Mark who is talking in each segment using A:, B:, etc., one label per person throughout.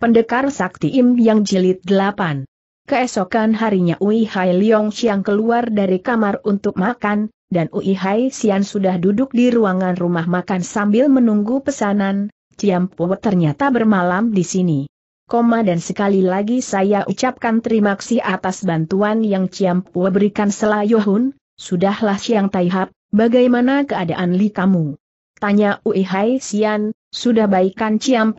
A: Pendekar Sakti Im yang jilid 8. Keesokan harinya Ui Hai Leong Xiang keluar dari kamar untuk makan, dan Ui Hai Xian sudah duduk di ruangan rumah makan sambil menunggu pesanan, Ciam Puo ternyata bermalam di sini. Koma dan sekali lagi saya ucapkan terima kasih atas bantuan yang Ciam Puo berikan selayuhun, sudahlah Xiang Taihap, bagaimana keadaan Li kamu? Tanya Ui Hai Xian, sudah baikan Ciam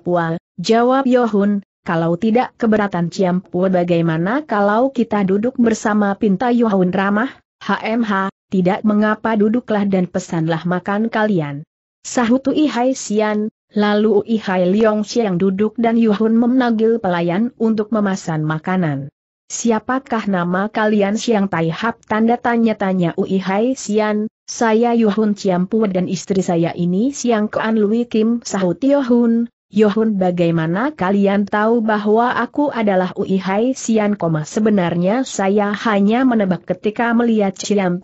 A: Jawab Yohun, kalau tidak keberatan Ciampua bagaimana kalau kita duduk bersama Pinta Yohun ramah, HMH, tidak mengapa duduklah dan pesanlah makan kalian. Sahut Hai Sian, lalu Ihai Leong Siang duduk dan Yohun memanggil pelayan untuk memesan makanan. Siapakah nama kalian Siang Taihap Tanda tanya-tanya Uihai Sian, saya Yohun Ciampu dan istri saya ini Siang Kean Lui Kim sahut Yohun, Yohun bagaimana kalian tahu bahwa aku adalah Ui Hai Sian sebenarnya saya hanya menebak ketika melihat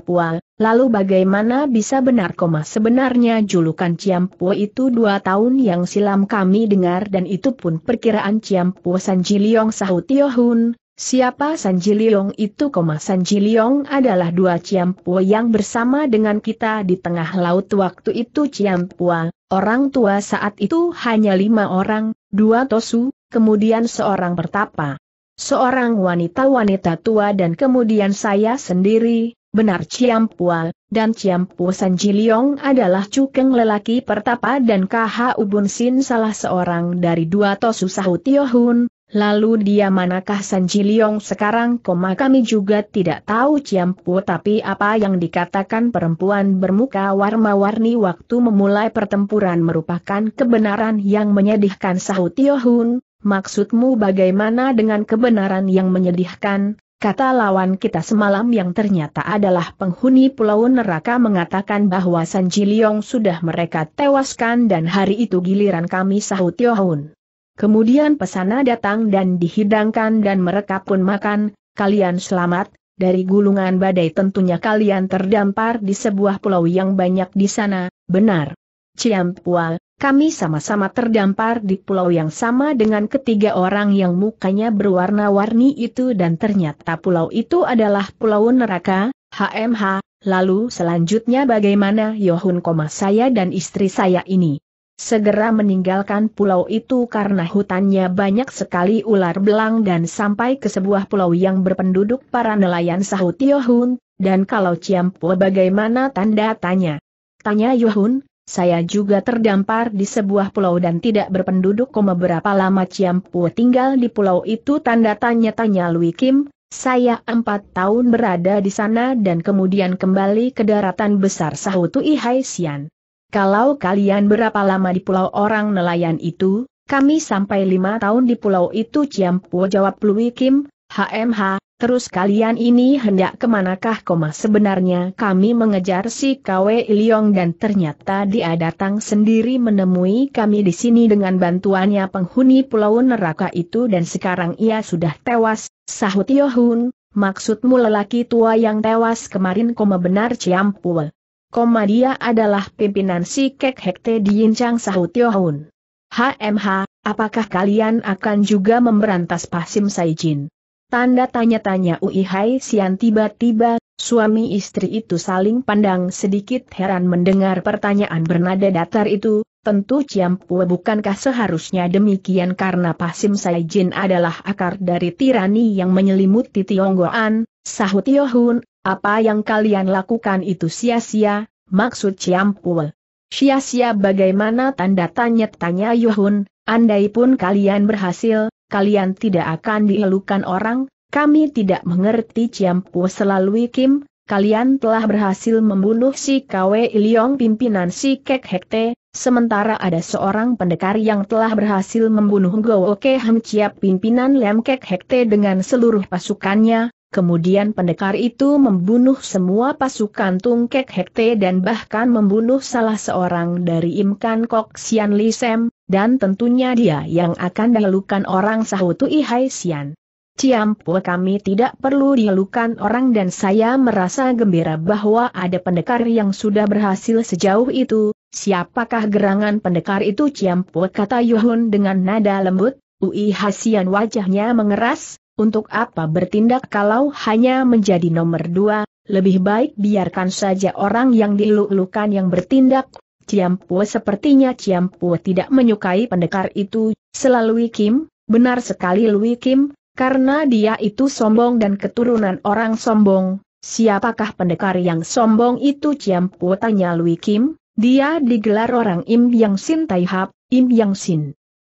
A: Pua, lalu bagaimana bisa benar sebenarnya julukan Pua itu dua tahun yang silam kami dengar dan itu pun perkiraan Sanji Sanjiliong sahut Yohun, Siapa Sanji Liong itu? Koma Sanji Liong adalah dua Ciampua yang bersama dengan kita di tengah laut waktu itu Ciampua, orang tua saat itu hanya lima orang, dua Tosu, kemudian seorang pertapa. Seorang wanita-wanita tua dan kemudian saya sendiri, benar Ciampua, dan ciampua Sanji Liong adalah cukeng lelaki pertapa dan KH Ubun Sin salah seorang dari dua Tosu sahutiohun. Lalu dia manakah San Liong sekarang? Koma kami juga tidak tahu Ciampu tapi apa yang dikatakan perempuan bermuka warna-warni waktu memulai pertempuran merupakan kebenaran yang menyedihkan sahut Yohun, maksudmu bagaimana dengan kebenaran yang menyedihkan? Kata lawan kita semalam yang ternyata adalah penghuni pulau neraka mengatakan bahwa San Liong sudah mereka tewaskan dan hari itu giliran kami sahut Yohun. Kemudian pesana datang dan dihidangkan dan mereka pun makan, kalian selamat, dari gulungan badai tentunya kalian terdampar di sebuah pulau yang banyak di sana, benar. Ciampua, kami sama-sama terdampar di pulau yang sama dengan ketiga orang yang mukanya berwarna-warni itu dan ternyata pulau itu adalah pulau neraka, HMH, lalu selanjutnya bagaimana Yohun koma saya dan istri saya ini segera meninggalkan pulau itu karena hutannya banyak sekali ular belang dan sampai ke sebuah pulau yang berpenduduk para nelayan sahutiohun Yohun, dan kalau Ciampo bagaimana tanda tanya? Tanya Yohun, saya juga terdampar di sebuah pulau dan tidak berpenduduk koma berapa lama Ciampo tinggal di pulau itu tanda tanya-tanya Lui Kim, saya empat tahun berada di sana dan kemudian kembali ke daratan besar sahutu ihai Sian. Kalau kalian berapa lama di pulau orang nelayan itu, kami sampai lima tahun di pulau itu Ciampu jawab Lui Kim, HMH, terus kalian ini hendak kemanakah koma sebenarnya kami mengejar si KW Iliong dan ternyata dia datang sendiri menemui kami di sini dengan bantuannya penghuni pulau neraka itu dan sekarang ia sudah tewas, sahut Yohun, maksudmu lelaki tua yang tewas kemarin koma benar Ciampul. Komaria adalah pimpinan si Kek Hekte di Yincang Yohun. HMH, apakah kalian akan juga memberantas Pasim Saijin? Tanda tanya-tanya Uihai Sian tiba-tiba, suami istri itu saling pandang sedikit heran mendengar pertanyaan bernada datar itu, tentu Ciampue bukankah seharusnya demikian karena Pasim Saijin adalah akar dari tirani yang menyelimuti Tionggoan, sahut Yohun, apa yang kalian lakukan itu sia-sia, maksud Ciampul. Sia-sia bagaimana tanda tanya-tanya Yuhun, andai pun kalian berhasil, kalian tidak akan dielukan orang, kami tidak mengerti Ciampu selalu Kim, kalian telah berhasil membunuh si Kwe Iliong pimpinan si Kek Hekte, sementara ada seorang pendekar yang telah berhasil membunuh Gowoke Oke Hem Ciap pimpinan Lem Kek Hekte dengan seluruh pasukannya, Kemudian pendekar itu membunuh semua pasukan Tungkek Hekte dan bahkan membunuh salah seorang dari Imkan Kok Sian Li Sem, dan tentunya dia yang akan dilakukan orang Sahutu Ihai Sian. Ciampu kami tidak perlu dilakukan orang dan saya merasa gembira bahwa ada pendekar yang sudah berhasil sejauh itu, siapakah gerangan pendekar itu ciampu kata Yuhun dengan nada lembut, Ui Hasian wajahnya mengeras, untuk apa bertindak kalau hanya menjadi nomor dua, lebih baik biarkan saja orang yang dilulukan yang bertindak. Ciampuo sepertinya Ciampuo tidak menyukai pendekar itu, selalu Kim, benar sekali Lui Kim, karena dia itu sombong dan keturunan orang sombong. Siapakah pendekar yang sombong itu Ciampuo tanya Lui Kim, dia digelar orang Im Yang Sin Taihap, Im Yang Sin.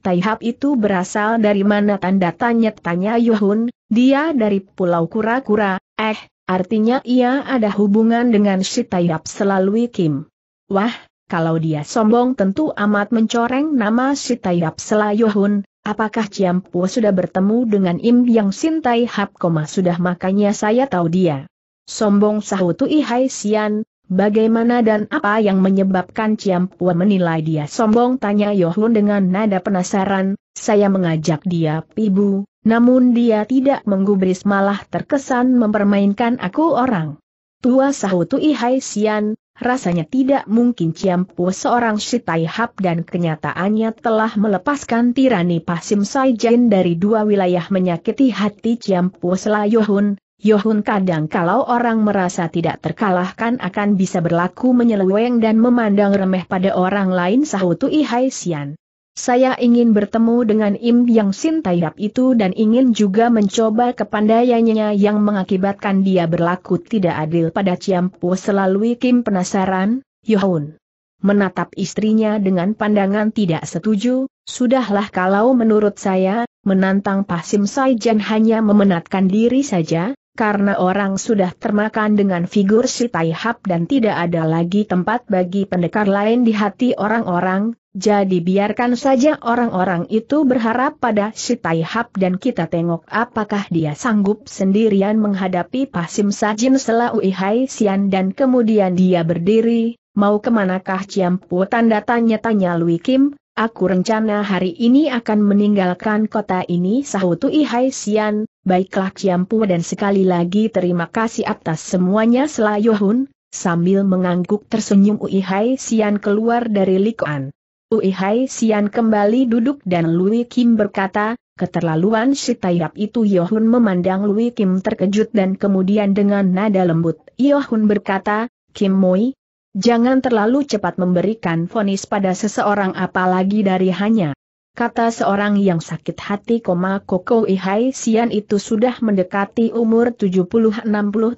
A: Taihap itu berasal dari mana tanda tanya tanya Yohun, dia dari Pulau Kura-Kura, eh, artinya ia ada hubungan dengan si Taihap selalu Kim. Wah, kalau dia sombong tentu amat mencoreng nama si Taihap Selayohun, apakah Ciampu sudah bertemu dengan Im Yang Sin Taihap sudah makanya saya tahu dia. Sombong sahutu Ihai Sian, Bagaimana dan apa yang menyebabkan Ciampua menilai dia sombong? Tanya Yohun dengan nada penasaran, saya mengajak dia ibu, namun dia tidak menggubris malah terkesan mempermainkan aku orang. Tua sahutu Ihai Sian, rasanya tidak mungkin Ciampu seorang Shitai Hap dan kenyataannya telah melepaskan tirani Pasim Saijin dari dua wilayah menyakiti hati Ciampua Selayohun, Yohun kadang kalau orang merasa tidak terkalahkan akan bisa berlaku menyeleweng dan memandang remeh pada orang lain sahutu Ihai Sian. Saya ingin bertemu dengan Im Yang Sin itu dan ingin juga mencoba kepandaiannya yang mengakibatkan dia berlaku tidak adil pada Ciampu selalu Kim penasaran, Yohun. Menatap istrinya dengan pandangan tidak setuju, sudahlah kalau menurut saya, menantang Pasim Jan hanya memenatkan diri saja, karena orang sudah termakan dengan figur si Tai dan tidak ada lagi tempat bagi pendekar lain di hati orang-orang, jadi biarkan saja orang-orang itu berharap pada si Tai dan kita tengok apakah dia sanggup sendirian menghadapi Pasim Sajin Selau Ihai Sian dan kemudian dia berdiri, mau kemanakah Ciampu tanda tanya-tanya Lui Kim, Aku rencana hari ini akan meninggalkan kota ini sahutu Ihai Sian, baiklah Ciampu dan sekali lagi terima kasih atas semuanya selayuhun, sambil mengangguk tersenyum Uihai Sian keluar dari Likuan. Uihai Sian kembali duduk dan Lui Kim berkata, keterlaluan si Taiyap itu Yohun memandang Lui Kim terkejut dan kemudian dengan nada lembut, Yohun berkata, Kim Moi, Jangan terlalu cepat memberikan vonis pada seseorang apalagi dari hanya kata seorang yang sakit hati, Koko Ihai Sian itu sudah mendekati umur 70-60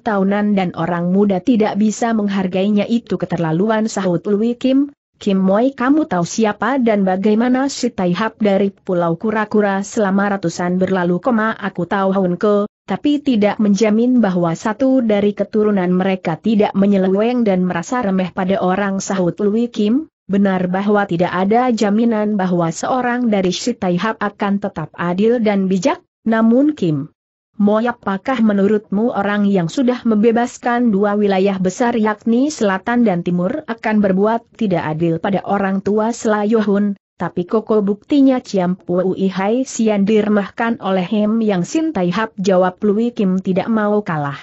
A: tahunan dan orang muda tidak bisa menghargainya itu keterlaluan sahut Lui Kim. Kim Moi kamu tahu siapa dan bagaimana si Taihap dari Pulau Kura-Kura selama ratusan berlalu, aku tahu Haun Ke, tapi tidak menjamin bahwa satu dari keturunan mereka tidak menyeleweng dan merasa remeh pada orang sahut Lui Kim, benar bahwa tidak ada jaminan bahwa seorang dari Shitaihab akan tetap adil dan bijak, namun Kim. Moy apakah menurutmu orang yang sudah membebaskan dua wilayah besar yakni selatan dan timur akan berbuat tidak adil pada orang tua Selayohun? tapi koko buktinya Ciam Pui Hai Sian diremahkan oleh Hem Yang Sin Tai Hap jawab Lui Kim tidak mau kalah.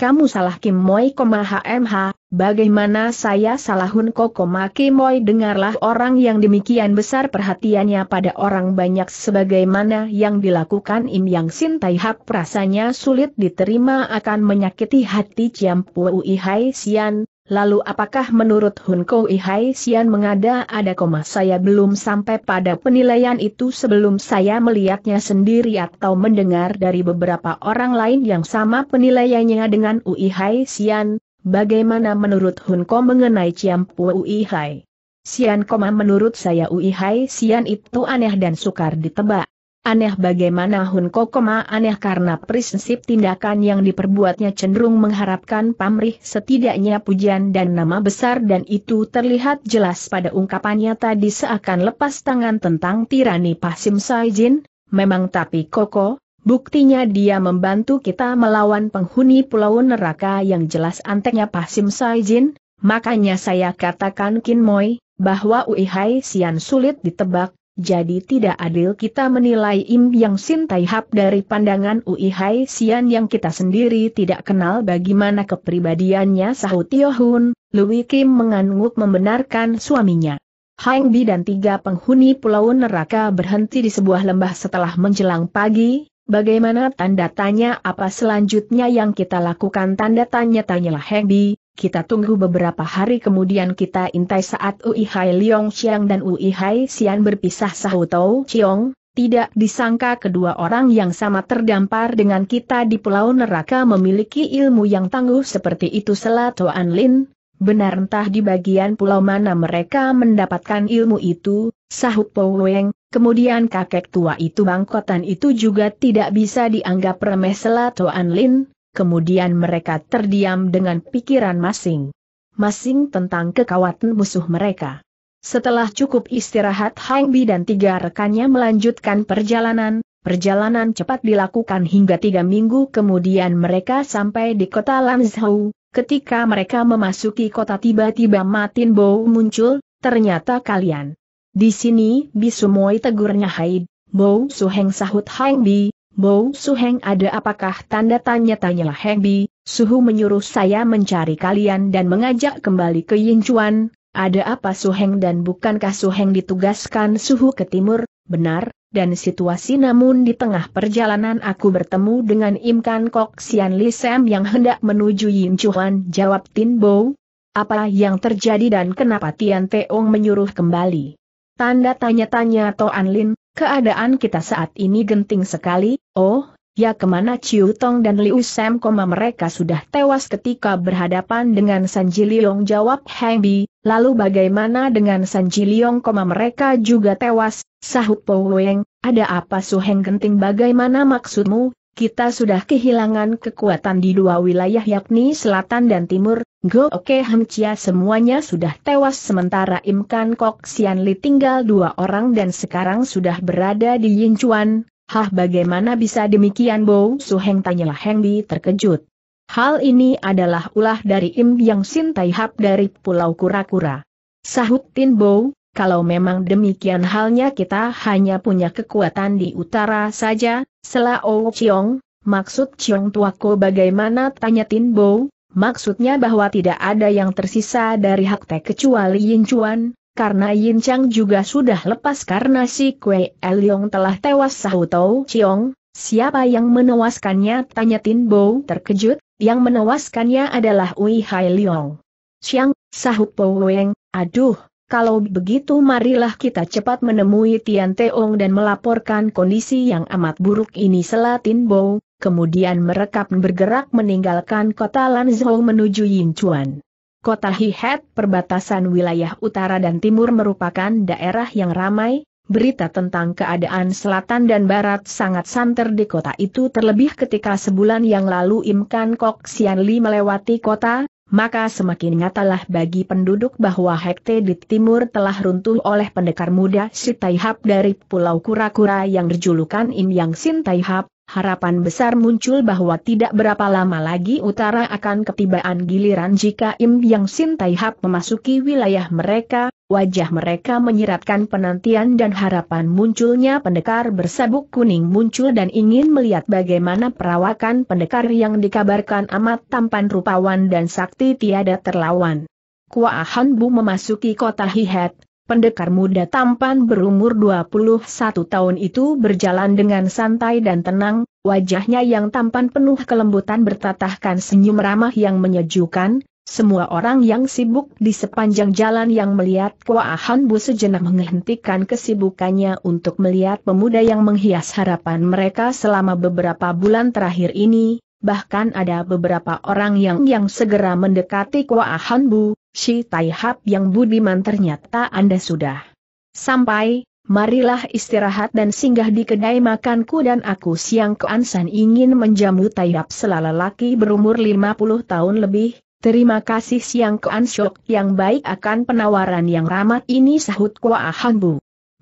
A: Kamu salah Kim Moi, HMH, bagaimana saya salahun koko Maki Moi dengarlah orang yang demikian besar perhatiannya pada orang banyak sebagaimana yang dilakukan Im Yang Sin Tai Hap rasanya sulit diterima akan menyakiti hati Ciam Pui Hai Sian, Lalu apakah menurut Hun Kou Hai Sian mengada-ada koma saya belum sampai pada penilaian itu sebelum saya melihatnya sendiri atau mendengar dari beberapa orang lain yang sama penilaiannya dengan Ui Hai Sian, bagaimana menurut Hun Kou mengenai Ciam Pu Ui Hai? Sian menurut saya Ui Hai Sian itu aneh dan sukar ditebak. Aneh bagaimana Hun Kokoma aneh karena prinsip tindakan yang diperbuatnya cenderung mengharapkan pamrih setidaknya pujian dan nama besar dan itu terlihat jelas pada ungkapannya tadi seakan lepas tangan tentang tirani Pasim Saijin, memang tapi Koko, buktinya dia membantu kita melawan penghuni pulau neraka yang jelas anteknya Pasim Saijin, makanya saya katakan Kin Moi, bahwa Uihai Sian sulit ditebak, jadi tidak adil kita menilai Im Yang Sin Tai Hap dari pandangan Ui Hai Sian yang kita sendiri tidak kenal bagaimana kepribadiannya sahut Tio Hun, Lui Kim mengangguk membenarkan suaminya. Hang Bi dan tiga penghuni pulau neraka berhenti di sebuah lembah setelah menjelang pagi, bagaimana tanda tanya apa selanjutnya yang kita lakukan tanda tanya tanyalah Hang Bi, kita tunggu beberapa hari kemudian kita intai saat Ui Hai Leong Xiang dan Ui Hai Xian berpisah Sahu Tau Chiong, tidak disangka kedua orang yang sama terdampar dengan kita di Pulau Neraka memiliki ilmu yang tangguh seperti itu Selatoan Lin, benar entah di bagian pulau mana mereka mendapatkan ilmu itu, sahut Po kemudian kakek tua itu bangkotan itu juga tidak bisa dianggap remeh Selatoan Lin, kemudian mereka terdiam dengan pikiran masing-masing tentang kekawatan musuh mereka. Setelah cukup istirahat Hang Bi dan tiga rekannya melanjutkan perjalanan, perjalanan cepat dilakukan hingga tiga minggu kemudian mereka sampai di kota Lanzhou. ketika mereka memasuki kota tiba-tiba Matin Bow muncul, ternyata kalian. Di sini Bisumoi tegurnya Haid, Bow Suheng sahut Hang Bi, Su Heng ada apakah tanda tanya tanyalah Hebi, Suhu menyuruh saya mencari kalian dan mengajak kembali ke Yinchuan, ada apa Su Heng dan bukankah Su Heng ditugaskan Suhu ke timur, benar, dan situasi namun di tengah perjalanan aku bertemu dengan Im Kan Kok Sian Li Sam yang hendak menuju Yinchuan jawab Tin Bo. Apa yang terjadi dan kenapa Tian Teong menyuruh kembali? Tanda tanya-tanya Toan Lin, keadaan kita saat ini genting sekali, Oh, ya kemana Chiu Tong dan Liu Sam koma mereka sudah tewas ketika berhadapan dengan San Liong jawab Heng Bi, lalu bagaimana dengan San Liong koma mereka juga tewas, sahut Po Weng, ada apa Su Heng Genting bagaimana maksudmu, kita sudah kehilangan kekuatan di dua wilayah yakni selatan dan timur, Go Oke Hem Chia semuanya sudah tewas sementara Im Kan Kok Sian Li tinggal dua orang dan sekarang sudah berada di Yinchuan, Hah bagaimana bisa demikian Bo Suheng tanya Heng Bi terkejut. Hal ini adalah ulah dari Im Yang Sin Tai Hap dari Pulau Kura-Kura. Sahut Tin Bo, kalau memang demikian halnya kita hanya punya kekuatan di utara saja, selah Chiong, maksud Chiong Tuako bagaimana tanya Tin Bo, maksudnya bahwa tidak ada yang tersisa dari Hak Hakte kecuali Yin Chuan, karena Yin Chang juga sudah lepas karena si Kue Yong telah tewas Sahu Tau Chiong, siapa yang menewaskannya tanya Tin Bo terkejut, yang menewaskannya adalah Wei Hai Leong. Siang, Sahu Po Weng, aduh, kalau begitu marilah kita cepat menemui Tian Teong dan melaporkan kondisi yang amat buruk ini Selatin Bo, kemudian merekap bergerak meninggalkan kota Lanzhou menuju Yin Chuan. Kota Hihet, perbatasan wilayah utara dan timur merupakan daerah yang ramai, berita tentang keadaan selatan dan barat sangat santer di kota itu terlebih ketika sebulan yang lalu Imkan Kok Sian melewati kota, maka semakin nyatalah bagi penduduk bahwa Hekte di timur telah runtuh oleh pendekar muda Sitaihap dari Pulau Kura-Kura yang berjulukan Im Yang Sintaihap, Harapan besar muncul bahwa tidak berapa lama lagi utara akan ketibaan giliran jika Im Yang Sin Tai Hap memasuki wilayah mereka, wajah mereka menyiratkan penantian dan harapan munculnya pendekar bersabuk kuning muncul dan ingin melihat bagaimana perawakan pendekar yang dikabarkan amat tampan rupawan dan sakti tiada terlawan. Kuahan Bu memasuki kota Hihet, Pendekar muda tampan berumur 21 tahun itu berjalan dengan santai dan tenang, wajahnya yang tampan penuh kelembutan bertatahkan senyum ramah yang menyejukkan, semua orang yang sibuk di sepanjang jalan yang melihat Kuahan Bu sejenak menghentikan kesibukannya untuk melihat pemuda yang menghias harapan mereka selama beberapa bulan terakhir ini, bahkan ada beberapa orang yang yang segera mendekati Kua Hanbu, Si Tai yang budiman ternyata Anda sudah sampai, marilah istirahat dan singgah di kedai makanku dan aku siang ke Ansan ingin menjamu Tai Hap laki berumur 50 tahun lebih, Terima kasih Siang Kuan Shok yang baik akan penawaran yang ramah ini sahut Kua Hanbu.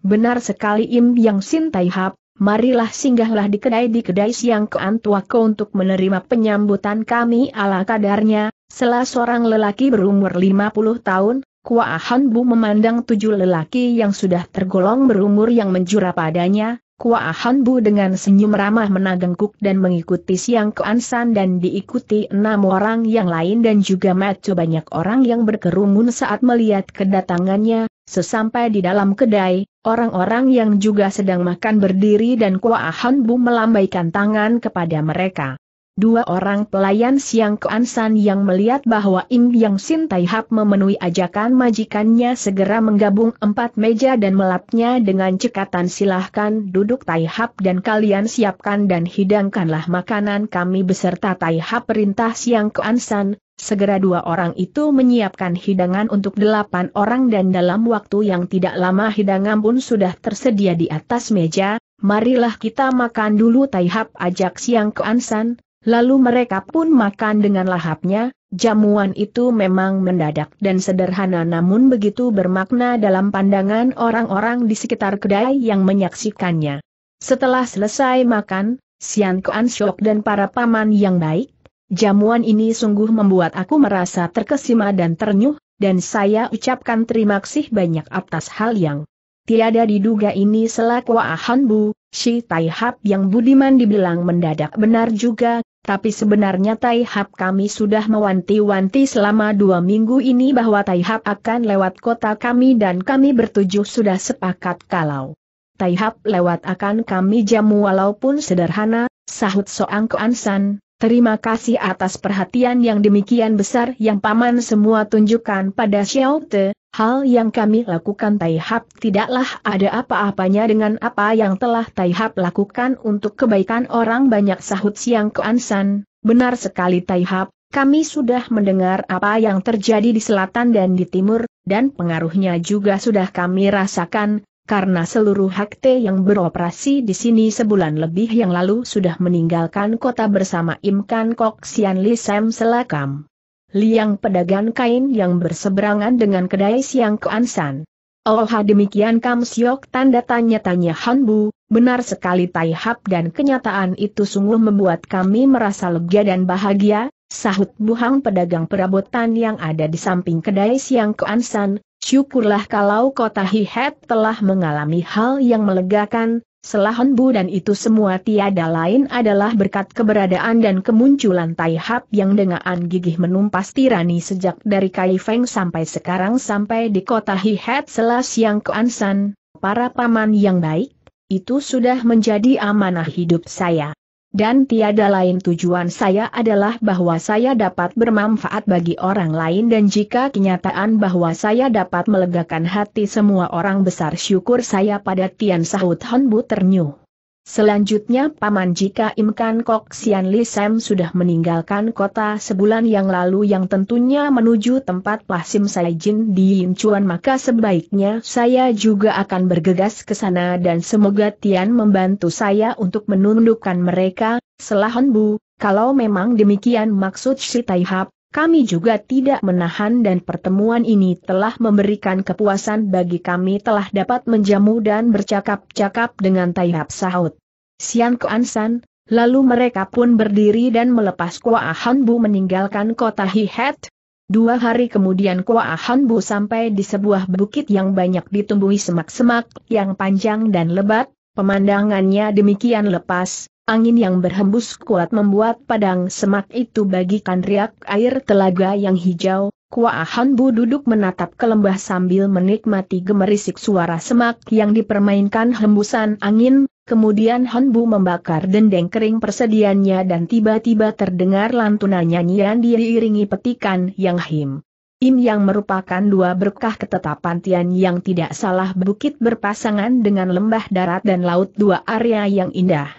A: Benar sekali Im Yang Sin Tai marilah singgahlah di kedai di kedai siang kean untuk menerima penyambutan kami ala kadarnya, setelah seorang lelaki berumur 50 tahun, Kuahan Bu memandang tujuh lelaki yang sudah tergolong berumur yang menjura padanya, Kuahan Bu dengan senyum ramah menagengkuk dan mengikuti Siang Keansan dan diikuti enam orang yang lain dan juga maco banyak orang yang berkerumun saat melihat kedatangannya, Sesampai di dalam kedai, orang-orang yang juga sedang makan berdiri dan Kuahan Bu melambaikan tangan kepada mereka. Dua orang pelayan Siang Keansan yang melihat bahwa Im Yang Sin Tai memenuhi ajakan majikannya segera menggabung empat meja dan melapnya dengan cekatan silahkan duduk Tai dan kalian siapkan dan hidangkanlah makanan kami beserta Tai perintah Siang Keansan, segera dua orang itu menyiapkan hidangan untuk delapan orang dan dalam waktu yang tidak lama hidangan pun sudah tersedia di atas meja, marilah kita makan dulu Tai ajak Siang Keansan Lalu mereka pun makan dengan lahapnya, jamuan itu memang mendadak dan sederhana namun begitu bermakna dalam pandangan orang-orang di sekitar kedai yang menyaksikannya. Setelah selesai makan, Sian Kuan Shok dan para paman yang baik, jamuan ini sungguh membuat aku merasa terkesima dan ternyuh, dan saya ucapkan terima kasih banyak atas hal yang tiada diduga ini selaku Ahan Bu, Si Tai Hap yang budiman dibilang mendadak benar juga, tapi sebenarnya Tai kami sudah mewanti-wanti selama dua minggu ini bahwa Tai akan lewat kota kami dan kami bertujuh sudah sepakat kalau Tai lewat akan kami jamu walaupun sederhana, sahut Soang Ansan. terima kasih atas perhatian yang demikian besar yang paman semua tunjukkan pada Xiao Te, Hal yang kami lakukan Taihab tidaklah ada apa-apanya dengan apa yang telah Taihab lakukan untuk kebaikan orang banyak sahut siang ke Ansan. Benar sekali Taihab, kami sudah mendengar apa yang terjadi di selatan dan di timur, dan pengaruhnya juga sudah kami rasakan, karena seluruh hakte yang beroperasi di sini sebulan lebih yang lalu sudah meninggalkan kota bersama Imkan Kok Sian Lisem Selakam liang pedagang kain yang berseberangan dengan kedai siang keansan. Oh demikian Kam Siok tanda tanya-tanya Han Bu, benar sekali Tai Hap dan kenyataan itu sungguh membuat kami merasa lega dan bahagia, sahut buhang pedagang perabotan yang ada di samping kedai siang keansan, syukurlah kalau kota Hihet telah mengalami hal yang melegakan, Selahon Bu dan itu semua tiada lain adalah berkat keberadaan dan kemunculan Tai Hap yang dengan gigih menumpas tirani sejak dari Kai Feng sampai sekarang sampai di kota Hihat Selas yang ke Ansan. para paman yang baik, itu sudah menjadi amanah hidup saya dan tiada lain tujuan saya adalah bahwa saya dapat bermanfaat bagi orang lain dan jika kenyataan bahwa saya dapat melegakan hati semua orang besar syukur saya pada Tian Sahut Honbu ternyuh. Selanjutnya Paman jika Imkan Kok Sian Li Sam sudah meninggalkan kota sebulan yang lalu yang tentunya menuju tempat Plasim Saijin di Yinchuan maka sebaiknya saya juga akan bergegas ke sana dan semoga Tian membantu saya untuk menundukkan mereka, Selahan Bu, kalau memang demikian maksud si Taihap, kami juga tidak menahan dan pertemuan ini telah memberikan kepuasan bagi kami telah dapat menjamu dan bercakap-cakap dengan Taihap Sahut. Sian Keansan, lalu mereka pun berdiri dan melepas Kua Bu meninggalkan kota Hihet. Dua hari kemudian Kua Bu sampai di sebuah bukit yang banyak ditumbuhi semak-semak yang panjang dan lebat, pemandangannya demikian lepas, Angin yang berhembus kuat membuat padang semak itu bagikan riak air telaga yang hijau, Kuahan Bu duduk menatap ke lembah sambil menikmati gemerisik suara semak yang dipermainkan hembusan angin, kemudian Han Bu membakar dendeng kering persediaannya dan tiba-tiba terdengar lantunan nyanyian diiringi petikan yang him. Im yang merupakan dua berkah ketetapan Tian yang tidak salah bukit berpasangan dengan lembah darat dan laut dua area yang indah.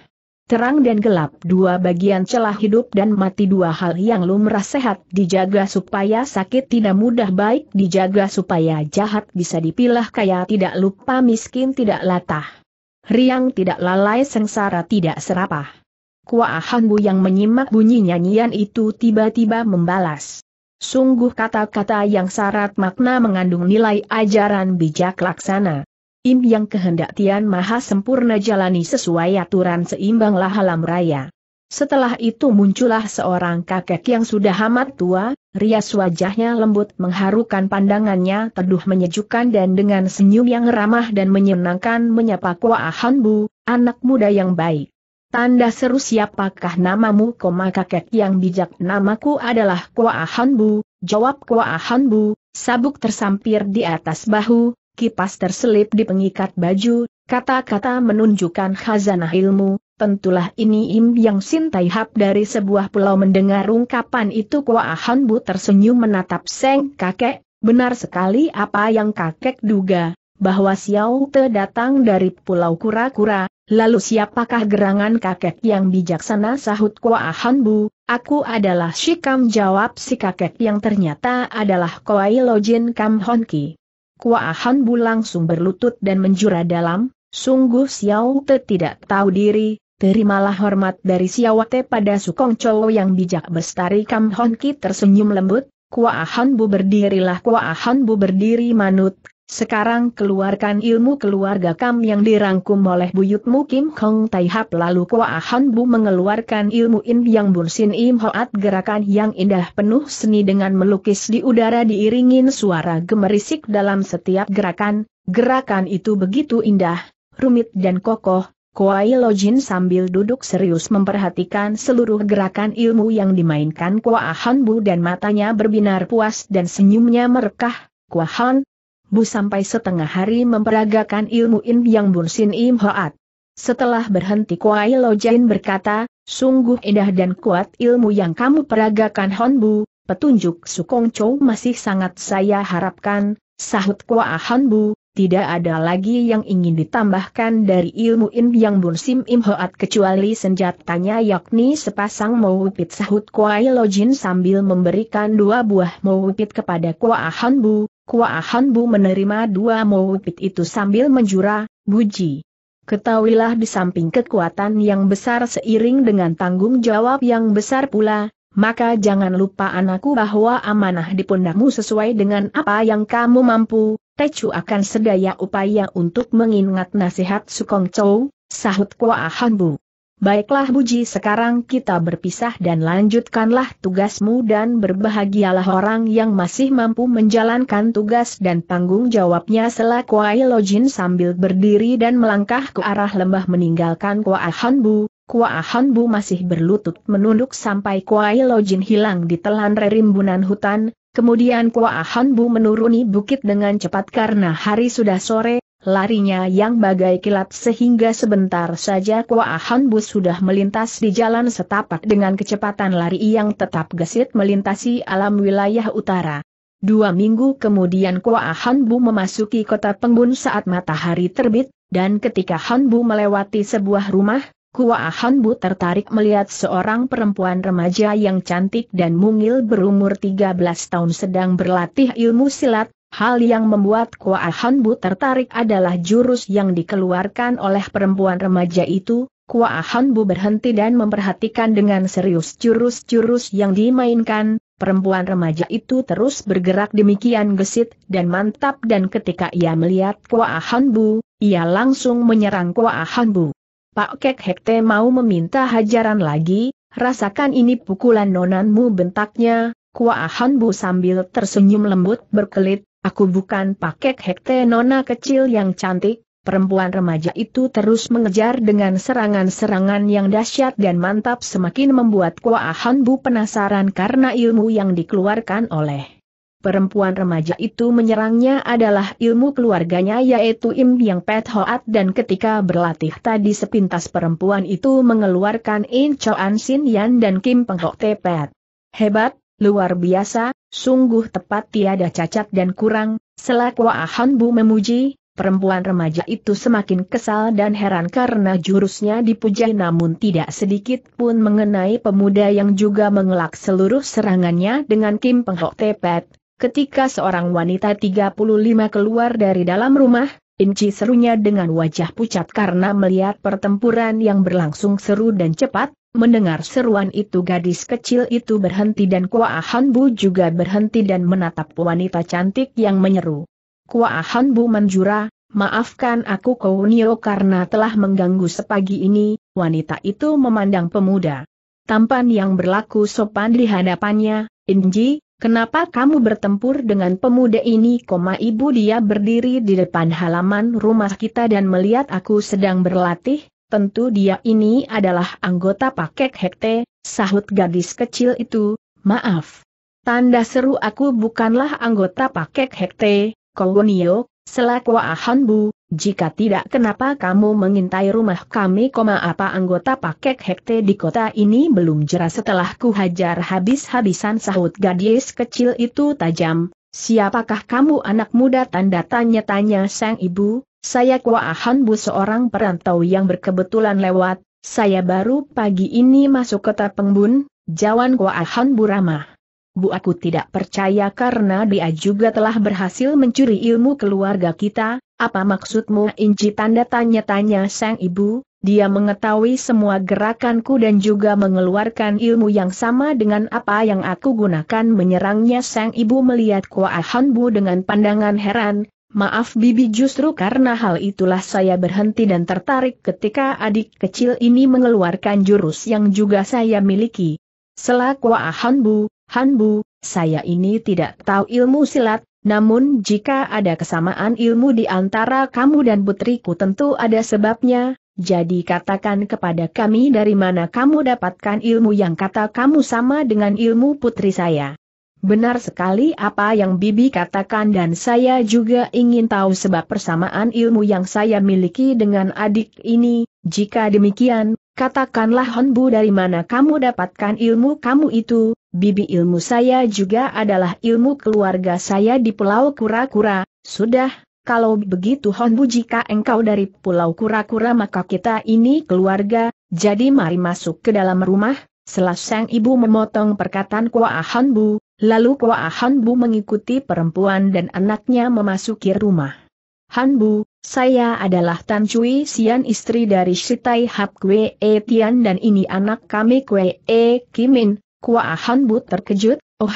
A: Terang dan gelap dua bagian celah hidup dan mati dua hal yang lumrah sehat dijaga supaya sakit tidak mudah baik dijaga supaya jahat bisa dipilah kaya tidak lupa miskin tidak latah. Riang tidak lalai sengsara tidak serapah. Kua Hanbu yang menyimak bunyi nyanyian itu tiba-tiba membalas. Sungguh kata-kata yang syarat makna mengandung nilai ajaran bijak laksana. Im yang kehendak Tian Maha sempurna jalani sesuai aturan seimbanglah alam raya. Setelah itu muncullah seorang kakek yang sudah amat tua, rias wajahnya lembut mengharukan pandangannya teduh menyejukkan dan dengan senyum yang ramah dan menyenangkan menyapa Ahan Bu, anak muda yang baik. Tanda seru siapakah namamu koma kakek yang bijak namaku adalah Ahan Bu, jawab Ahan Bu, sabuk tersampir di atas bahu, kipas terselip di pengikat baju, kata-kata menunjukkan khazanah ilmu, tentulah ini Im Yang sintai Hap dari sebuah pulau mendengar ungkapan itu Kua Bu tersenyum menatap Seng kakek, benar sekali apa yang kakek duga, bahwa Xiao Te datang dari pulau kura-kura, lalu siapakah gerangan kakek yang bijaksana sahut Kua Bu, Aku adalah Shikam jawab si kakek yang ternyata adalah Koai Lojin Kam Honki. Kuahan Bu langsung berlutut dan menjura dalam, sungguh Xiao Te tidak tahu diri, terimalah hormat dari Xiao Te pada Sukong Chow yang bijak bestari Kam Hon Ki tersenyum lembut, Kuahan Bu berdirilah Kuahan Bu berdiri manut, sekarang keluarkan ilmu keluarga Kam yang dirangkum oleh buyutmu Kim Hong Tai Hap lalu Kwa Han Bu mengeluarkan ilmu In Yang Bun Sin Im Hoat gerakan yang indah penuh seni dengan melukis di udara diiringin suara gemerisik dalam setiap gerakan, gerakan itu begitu indah, rumit dan kokoh, Kuai Lojin sambil duduk serius memperhatikan seluruh gerakan ilmu yang dimainkan Kua Han Bu dan matanya berbinar puas dan senyumnya merekah, Kua Han, Bu sampai setengah hari memperagakan ilmu In Yang Bun Sin Im Hoat. Setelah berhenti Kuai Lo Jain berkata, sungguh indah dan kuat ilmu yang kamu peragakan Hon Bu, petunjuk Sukong Chow masih sangat saya harapkan, sahut Kuai Hon Bu, tidak ada lagi yang ingin ditambahkan dari ilmu in Yang Bun Sim Im Hoat kecuali senjatanya yakni sepasang mowupit sahut Kuai Lojin sambil memberikan dua buah mowupit kepada Kuai Hon Bu, Kua Bu menerima dua mowupit itu sambil menjura, buji. Ketahuilah di samping kekuatan yang besar seiring dengan tanggung jawab yang besar pula, maka jangan lupa anakku bahwa amanah di pundakmu sesuai dengan apa yang kamu mampu, Tecu akan sedaya upaya untuk mengingat nasihat Sukong Chow, sahut Kua Bu. Baiklah Buji sekarang kita berpisah dan lanjutkanlah tugasmu dan berbahagialah orang yang masih mampu menjalankan tugas dan tanggung jawabnya selaku Lojin sambil berdiri dan melangkah ke arah lembah meninggalkan Kuahan Hanbu. Kuahan Hanbu masih berlutut menunduk sampai Lojin hilang di telan rerimbunan hutan, kemudian Kuahan Hanbu menuruni bukit dengan cepat karena hari sudah sore, Larinya yang bagai kilat sehingga sebentar saja Kua Bu sudah melintas di jalan setapak dengan kecepatan lari yang tetap gesit melintasi alam wilayah utara. Dua minggu kemudian Kua Bu memasuki kota Pengbun saat matahari terbit, dan ketika Hanbu melewati sebuah rumah, Kua Bu tertarik melihat seorang perempuan remaja yang cantik dan mungil berumur 13 tahun sedang berlatih ilmu silat, Hal yang membuat Kua Hanbu tertarik adalah jurus yang dikeluarkan oleh perempuan remaja itu, Kua Hanbu berhenti dan memperhatikan dengan serius jurus-jurus yang dimainkan, perempuan remaja itu terus bergerak demikian gesit dan mantap dan ketika ia melihat Kua Hanbu, ia langsung menyerang Kua Hanbu. Pak Kek Hekte mau meminta hajaran lagi, rasakan ini pukulan nonanmu bentaknya, Kua Hanbu sambil tersenyum lembut berkelit, Aku bukan pakai hekte nona kecil yang cantik, perempuan remaja itu terus mengejar dengan serangan-serangan yang dahsyat dan mantap semakin membuat Kua hanbu penasaran karena ilmu yang dikeluarkan oleh perempuan remaja itu menyerangnya adalah ilmu keluarganya yaitu Im Yang Pet Hoat dan ketika berlatih tadi sepintas perempuan itu mengeluarkan In Choan Sin Yan dan Kim Peng Tepet. Te Pet. Hebat, luar biasa, Sungguh tepat tiada cacat dan kurang, selaku Ahan Bu memuji, perempuan remaja itu semakin kesal dan heran karena jurusnya dipuja namun tidak sedikit pun mengenai pemuda yang juga mengelak seluruh serangannya dengan Kim Penghok Tepet. Ketika seorang wanita 35 keluar dari dalam rumah, Inci serunya dengan wajah pucat karena melihat pertempuran yang berlangsung seru dan cepat, Mendengar seruan itu gadis kecil itu berhenti dan Kua Bu juga berhenti dan menatap wanita cantik yang menyeru. Kua Bu menjura, maafkan aku Kounio karena telah mengganggu sepagi ini, wanita itu memandang pemuda. Tampan yang berlaku sopan di hadapannya, Inji, kenapa kamu bertempur dengan pemuda ini? Koma ibu dia berdiri di depan halaman rumah kita dan melihat aku sedang berlatih, tentu dia ini adalah anggota Pakek Hekte, sahut gadis kecil itu, maaf. Tanda seru aku bukanlah anggota Pakek Hekte, kogonio, selaku Ahanbu, jika tidak kenapa kamu mengintai rumah kami apa anggota Pakek Hekte di kota ini belum jelas setelah ku hajar habis-habisan sahut gadis kecil itu tajam, siapakah kamu anak muda tanda tanya-tanya sang ibu, saya Kuahan Bu seorang perantau yang berkebetulan lewat, saya baru pagi ini masuk kota Pengbun, jawan Kuahan Bu ramah. Bu aku tidak percaya karena dia juga telah berhasil mencuri ilmu keluarga kita, apa maksudmu inci tanda tanya-tanya sang ibu, dia mengetahui semua gerakanku dan juga mengeluarkan ilmu yang sama dengan apa yang aku gunakan menyerangnya sang ibu melihat Kuahan Bu dengan pandangan heran, Maaf Bibi justru karena hal itulah saya berhenti dan tertarik ketika adik kecil ini mengeluarkan jurus yang juga saya miliki. Selaku Hanbu, Hanbu, saya ini tidak tahu ilmu silat, namun jika ada kesamaan ilmu di antara kamu dan putriku tentu ada sebabnya, jadi katakan kepada kami dari mana kamu dapatkan ilmu yang kata kamu sama dengan ilmu putri saya. Benar sekali apa yang Bibi katakan dan saya juga ingin tahu sebab persamaan ilmu yang saya miliki dengan adik ini, jika demikian, katakanlah Honbu dari mana kamu dapatkan ilmu kamu itu, Bibi ilmu saya juga adalah ilmu keluarga saya di Pulau Kura-Kura, sudah, kalau begitu Honbu jika engkau dari Pulau Kura-Kura maka kita ini keluarga, jadi mari masuk ke dalam rumah, Selasang ibu memotong perkataan Kua Hanbu, Lalu Kwa Hanbu mengikuti perempuan dan anaknya memasuki rumah. Hanbu, saya adalah Tan Cui Sian istri dari Sitai Hap Kwe e Tian dan ini anak kami Kwe E Kimin. Kwa Hanbu terkejut, oh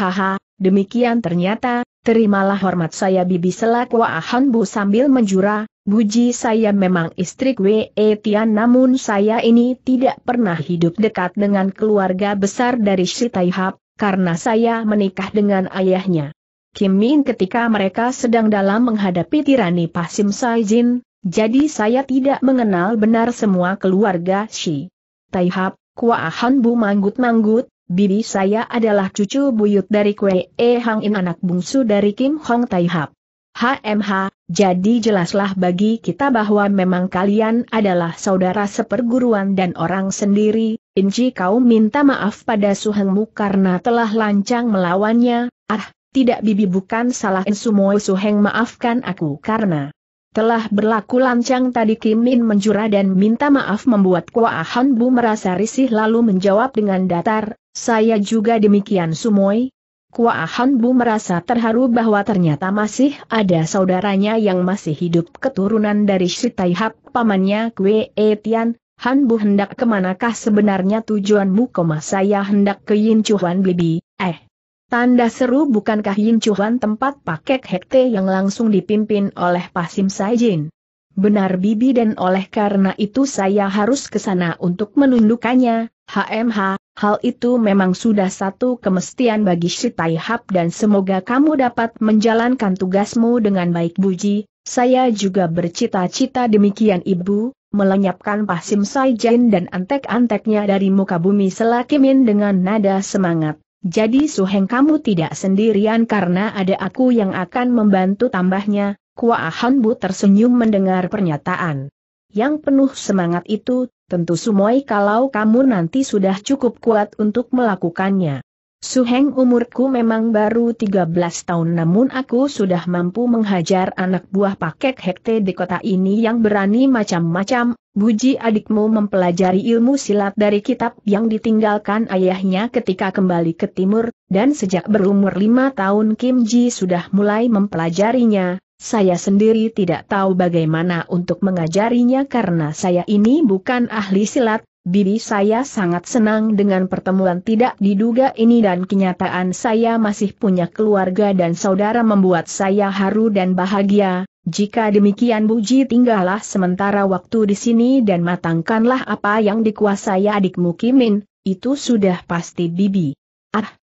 A: demikian ternyata, terimalah hormat saya bibi Selak Kwa Hanbu sambil menjura, buji saya memang istri Kwe E Tian namun saya ini tidak pernah hidup dekat dengan keluarga besar dari Sitai Hap karena saya menikah dengan ayahnya. Kim Min ketika mereka sedang dalam menghadapi tirani Pasim Saizin, jadi saya tidak mengenal benar semua keluarga Shi. Taihap, Han Bu manggut-manggut, bibi saya adalah cucu buyut dari Kwe E Hang In anak bungsu dari Kim Hong Taihap. HMH, jadi jelaslah bagi kita bahwa memang kalian adalah saudara seperguruan dan orang sendiri, Inci, kau minta maaf pada Suhengmu karena telah lancang melawannya, ah, tidak bibi bukan salah Insumo Suheng maafkan aku karena telah berlaku lancang tadi Kim Min menjura dan minta maaf membuat Kwa Han Bu merasa risih lalu menjawab dengan datar, saya juga demikian Sumoy. Kua Han Bu merasa terharu bahwa ternyata masih ada saudaranya yang masih hidup keturunan dari si Hap, pamannya Kue Etian, Han Bu hendak kemanakah sebenarnya tujuanmu koma saya hendak ke Yin Chuan Bibi, eh. Tanda seru bukankah Yin Chuan tempat paket hekte yang langsung dipimpin oleh Pasim Saijin? Benar Bibi dan oleh karena itu saya harus ke sana untuk menundukkannya, HMH, hal itu memang sudah satu kemestian bagi Shitai Hap dan semoga kamu dapat menjalankan tugasmu dengan baik Buji, saya juga bercita-cita demikian Ibu, melenyapkan Pasim Saijen dan antek-anteknya dari muka bumi selakimin dengan nada semangat. Jadi Suheng kamu tidak sendirian karena ada aku yang akan membantu tambahnya, Kua Hanbu tersenyum mendengar pernyataan. Yang penuh semangat itu, tentu sumoi kalau kamu nanti sudah cukup kuat untuk melakukannya. Suheng umurku memang baru 13 tahun namun aku sudah mampu menghajar anak buah pakek hekte di kota ini yang berani macam-macam, buji adikmu mempelajari ilmu silat dari kitab yang ditinggalkan ayahnya ketika kembali ke timur, dan sejak berumur 5 tahun Kim Ji sudah mulai mempelajarinya, saya sendiri tidak tahu bagaimana untuk mengajarinya karena saya ini bukan ahli silat, bibi saya sangat senang dengan pertemuan tidak diduga ini dan kenyataan saya masih punya keluarga dan saudara membuat saya haru dan bahagia, jika demikian Buji tinggallah sementara waktu di sini dan matangkanlah apa yang dikuasai adikmu Kimin, itu sudah pasti bibi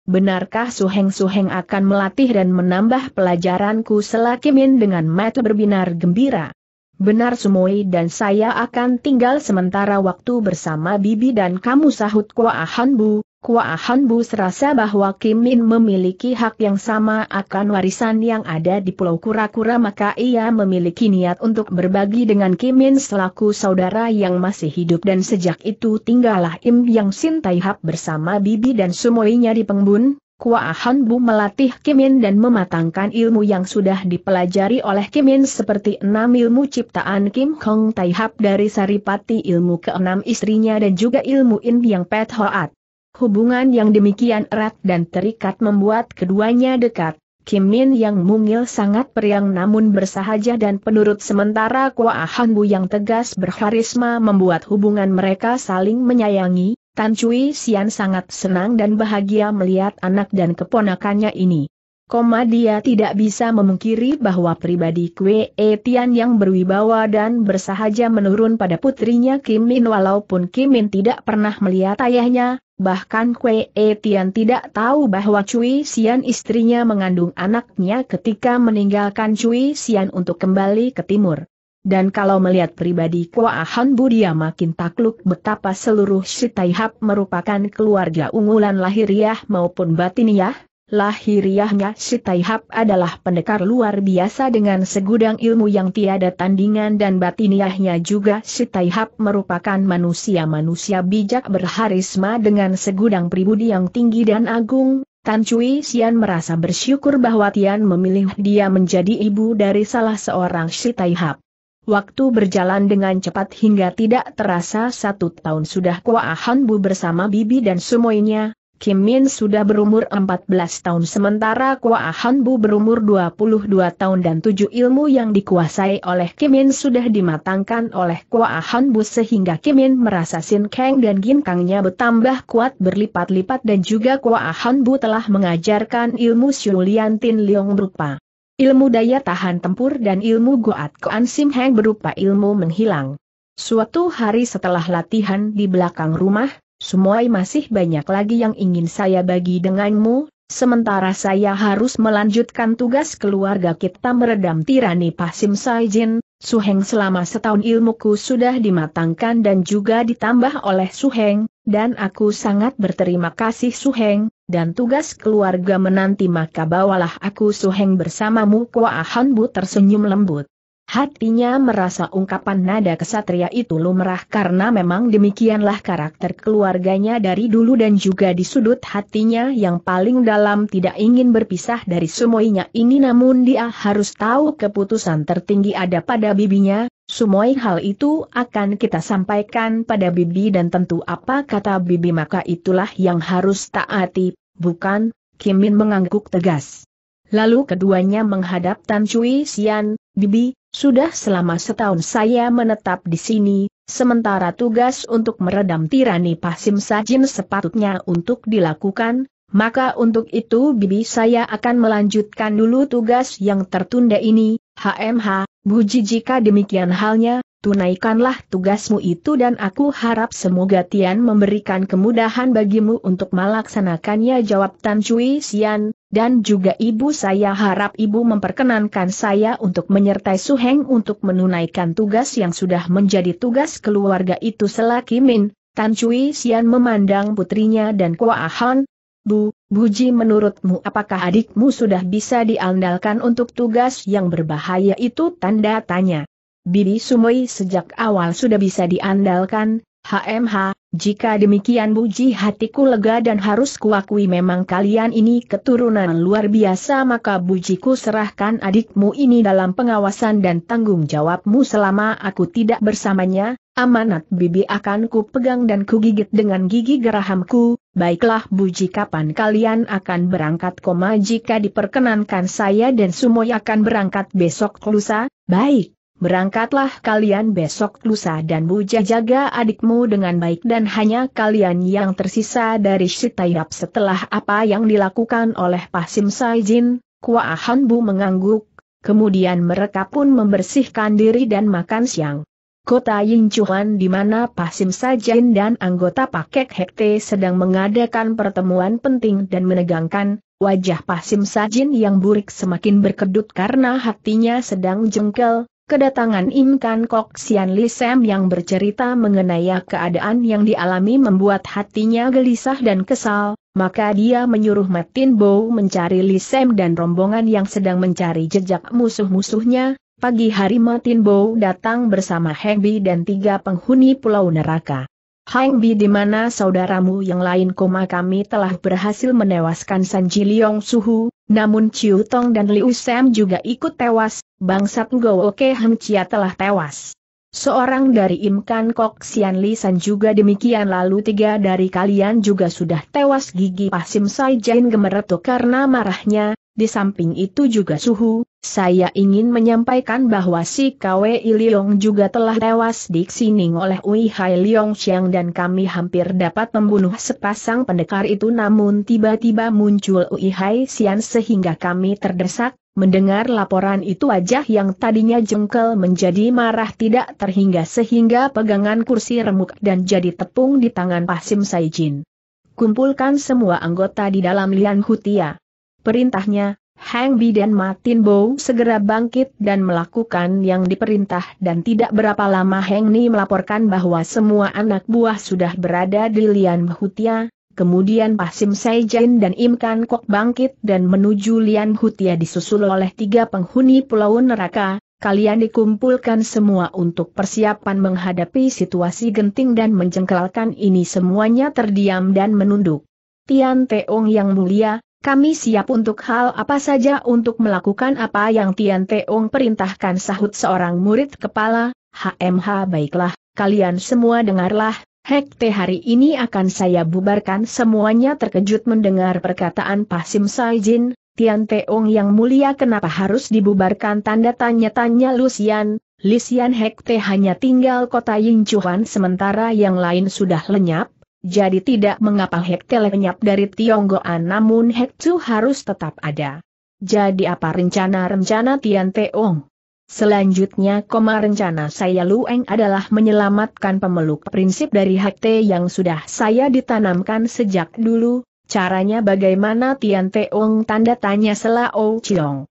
A: benarkah suheng-suheng akan melatih dan menambah pelajaranku selakimin dengan mata berbinar gembira? Benar Sumoi dan saya akan tinggal sementara waktu bersama Bibi dan kamu sahut Kwa Ahan Bu, Kuahan Bu serasa bahwa Kim Min memiliki hak yang sama akan warisan yang ada di Pulau Kura-Kura maka ia memiliki niat untuk berbagi dengan Kim Min selaku saudara yang masih hidup dan sejak itu tinggallah Im Yang Sin Tai Hap bersama Bibi dan semuanya di Pengbun, Kuahan Bu melatih Kim Min dan mematangkan ilmu yang sudah dipelajari oleh Kim Min seperti enam ilmu ciptaan Kim Tai Taihap dari Saripati ilmu keenam istrinya dan juga ilmu Im Yang Pet Hoat. Hubungan yang demikian erat dan terikat membuat keduanya dekat. Kim Min yang mungil sangat periang namun bersahaja dan penurut sementara Kwa Han Bu yang tegas berharisma membuat hubungan mereka saling menyayangi. Tan Cui Sian sangat senang dan bahagia melihat anak dan keponakannya ini. Koma dia tidak bisa memungkiri bahwa pribadi Kwe Etian yang berwibawa dan bersahaja menurun pada putrinya Kim Min walaupun Kim Min tidak pernah melihat ayahnya, bahkan Kwe Etian tidak tahu bahwa Cui Xian istrinya mengandung anaknya ketika meninggalkan Cui Xian untuk kembali ke timur. Dan kalau melihat pribadi Ahan, Budia makin takluk betapa seluruh Sitaihap merupakan keluarga unggulan lahiriah maupun batiniah, Lahiriahnya si Taihap adalah pendekar luar biasa dengan segudang ilmu yang tiada tandingan dan batiniahnya juga si Taihap merupakan manusia-manusia bijak berharisma dengan segudang pribudi yang tinggi dan agung. Tan Cui Sian merasa bersyukur bahwa Tian memilih dia menjadi ibu dari salah seorang si Taihap. Waktu berjalan dengan cepat hingga tidak terasa satu tahun sudah Kua Ahan Bu bersama Bibi dan semuanya, Kim Min sudah berumur 14 tahun sementara Kwa Han Bu berumur 22 tahun dan tujuh ilmu yang dikuasai oleh Kim Min sudah dimatangkan oleh Kwa Han Bu sehingga Kim Min merasa Sin Kang dan Gin Kangnya bertambah kuat berlipat-lipat dan juga Kwa Han Bu telah mengajarkan ilmu Shulian Tin Leong berupa ilmu daya tahan tempur dan ilmu Goat Kuan Sim Heng berupa ilmu menghilang. Suatu hari setelah latihan di belakang rumah, semua masih banyak lagi yang ingin saya bagi denganmu, sementara saya harus melanjutkan tugas keluarga kita meredam tirani Pasim Saijin, Suheng selama setahun ilmuku sudah dimatangkan dan juga ditambah oleh Suheng, dan aku sangat berterima kasih Suheng, dan tugas keluarga menanti maka bawalah aku Suheng bersamamu Kua Hanbu tersenyum lembut. Hatinya merasa ungkapan nada kesatria itu lumrah karena memang demikianlah karakter keluarganya dari dulu dan juga di sudut hatinya yang paling dalam tidak ingin berpisah dari Sumoinya ini namun dia harus tahu keputusan tertinggi ada pada bibinya, Sumoi hal itu akan kita sampaikan pada bibi dan tentu apa kata bibi maka itulah yang harus taati, bukan, Kim Min mengangguk tegas. Lalu keduanya menghadap Tan Cui Sian, Bibi, sudah selama setahun saya menetap di sini, sementara tugas untuk meredam tirani Pasim Sajin sepatutnya untuk dilakukan, maka untuk itu bibi saya akan melanjutkan dulu tugas yang tertunda ini, HMH, Buji jika demikian halnya, tunaikanlah tugasmu itu dan aku harap semoga Tian memberikan kemudahan bagimu untuk melaksanakannya jawab Tan Cui Sian, dan juga ibu saya harap ibu memperkenankan saya untuk menyertai Suheng untuk menunaikan tugas yang sudah menjadi tugas keluarga itu selaki Min. Tan Cui Sian memandang putrinya dan Kua Han. Bu, Buji menurutmu apakah adikmu sudah bisa diandalkan untuk tugas yang berbahaya itu tanda tanya. Bibi Sumoi sejak awal sudah bisa diandalkan, HMH, jika demikian buji hatiku lega dan harus kuakui memang kalian ini keturunan luar biasa maka bujiku serahkan adikmu ini dalam pengawasan dan tanggung jawabmu selama aku tidak bersamanya, amanat bibi akan ku pegang dan ku dengan gigi gerahamku, baiklah buji kapan kalian akan berangkat koma jika diperkenankan saya dan Sumoy akan berangkat besok lusa, baik. Berangkatlah kalian besok lusa dan buja jaga adikmu dengan baik dan hanya kalian yang tersisa dari Sitayap setelah apa yang dilakukan oleh Pasim Saijin, Kuahan Bu mengangguk, kemudian mereka pun membersihkan diri dan makan siang. Kota Yingchuan di mana Pasim Saijin dan anggota Pakek Hekte sedang mengadakan pertemuan penting dan menegangkan, wajah Pasim Saijin yang burik semakin berkedut karena hatinya sedang jengkel, Kedatangan Im Kan Kok Sian Li Sam yang bercerita mengenai keadaan yang dialami membuat hatinya gelisah dan kesal, maka dia menyuruh Matin Bo mencari Li Sam dan rombongan yang sedang mencari jejak musuh-musuhnya. Pagi hari Matin Bo datang bersama Heng Bi dan tiga penghuni Pulau Neraka. Heng Bi di mana saudaramu yang lain koma kami telah berhasil menewaskan San Ji Liong Suhu, namun Chiu Tong dan Liu Sam juga ikut tewas, bangsat Ngowo Chia telah tewas. Seorang dari Kan Kok Sian Lisan juga demikian lalu tiga dari kalian juga sudah tewas gigi Pasim Sai Jain gemeretuk karena marahnya, di samping itu juga suhu, saya ingin menyampaikan bahwa si Kwe Iliong juga telah tewas di Xining oleh Ui Hai Liong Xiang dan kami hampir dapat membunuh sepasang pendekar itu namun tiba-tiba muncul Ui Hai Xian sehingga kami terdesak, Mendengar laporan itu wajah yang tadinya jengkel menjadi marah tidak terhingga sehingga pegangan kursi remuk dan jadi tepung di tangan Pasim Saijin. Kumpulkan semua anggota di dalam Lian Hutia. Perintahnya, Hang Bi dan Martin Bow segera bangkit dan melakukan yang diperintah dan tidak berapa lama Hang Ni melaporkan bahwa semua anak buah sudah berada di Lian Hutia, Kemudian Pasim Saijin dan Im Kan Kok bangkit dan menuju Lian Hutia disusul oleh tiga penghuni pulau neraka, kalian dikumpulkan semua untuk persiapan menghadapi situasi genting dan menjengkelkan ini semuanya terdiam dan menunduk. Tian Teong yang mulia, kami siap untuk hal apa saja untuk melakukan apa yang Tian Teong perintahkan sahut seorang murid kepala, HMH baiklah, kalian semua dengarlah, Hekte hari ini akan saya bubarkan semuanya terkejut mendengar perkataan Pasim Saijin, Tian Teong yang mulia kenapa harus dibubarkan tanda tanya-tanya Lusian, Lisian Hekte hanya tinggal kota Yingchuan sementara yang lain sudah lenyap, jadi tidak mengapa Hekte lenyap dari Tionggoan namun Hektu harus tetap ada. Jadi apa rencana-rencana Tian Teong? Selanjutnya koma rencana saya Lueng adalah menyelamatkan pemeluk prinsip dari HT yang sudah saya ditanamkan sejak dulu, caranya bagaimana Tian Teong tanda tanya Selao Chiong.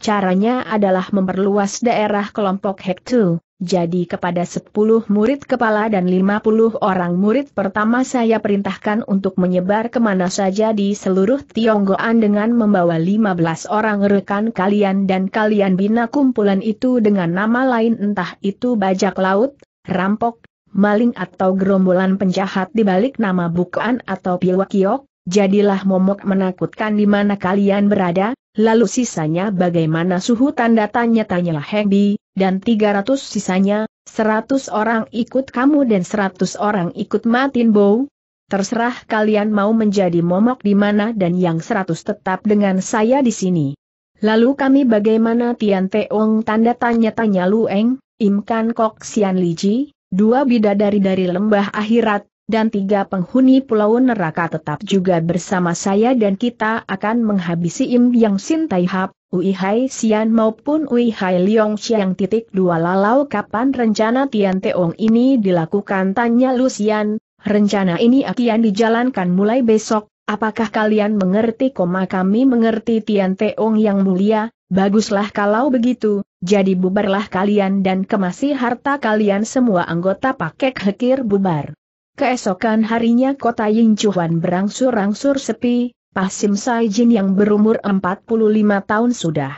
A: Caranya adalah memperluas daerah kelompok Hektu, jadi kepada sepuluh murid kepala dan lima puluh orang murid pertama saya perintahkan untuk menyebar kemana saja di seluruh Tionggoan dengan membawa lima belas orang rekan kalian dan kalian bina kumpulan itu dengan nama lain entah itu bajak laut, rampok, maling atau gerombolan penjahat di balik nama bukaan atau piwakiok, jadilah momok menakutkan di mana kalian berada, lalu sisanya bagaimana suhu tanda tanya tanyalah Hengbi, dan 300 sisanya, 100 orang ikut kamu dan 100 orang ikut Matin Bow. Terserah kalian mau menjadi momok di mana dan yang 100 tetap dengan saya di sini. Lalu kami bagaimana Tian Teong tanda tanya-tanya Lu Eng, Im Kan Kok Sian Ji, dua bidadari dari lembah akhirat, dan tiga penghuni pulau neraka tetap juga bersama saya dan kita akan menghabisi Im Yang Sin Tai Hap, Ui Hai Sian maupun Ui Hai Leong Siang titik dua lalau kapan rencana Tian Teong ini dilakukan tanya Lucian, rencana ini akan dijalankan mulai besok, apakah kalian mengerti koma kami mengerti Tian Teong yang mulia, baguslah kalau begitu, jadi bubarlah kalian dan kemasi harta kalian semua anggota pakek hekir bubar. Keesokan harinya kota Yingchuan berangsur-angsur sepi, Sim Sai Jin yang berumur 45 tahun sudah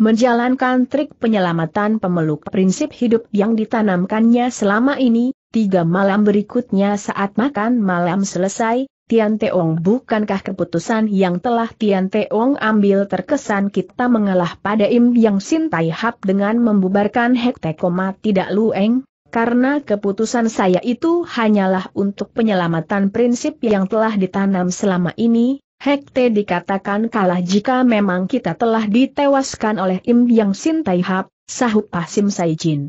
A: menjalankan trik penyelamatan pemeluk prinsip hidup yang ditanamkannya selama ini, tiga malam berikutnya saat makan malam selesai, Tian Teong bukankah keputusan yang telah Tian Teong ambil terkesan kita mengalah pada Im Yang Sin Tai Hap dengan membubarkan Hek koma tidak lueng? Karena keputusan saya itu hanyalah untuk penyelamatan prinsip yang telah ditanam selama ini, Hekte dikatakan kalah jika memang kita telah ditewaskan oleh Im Yang Sin Tai Hap, sahut Pasim Saijin.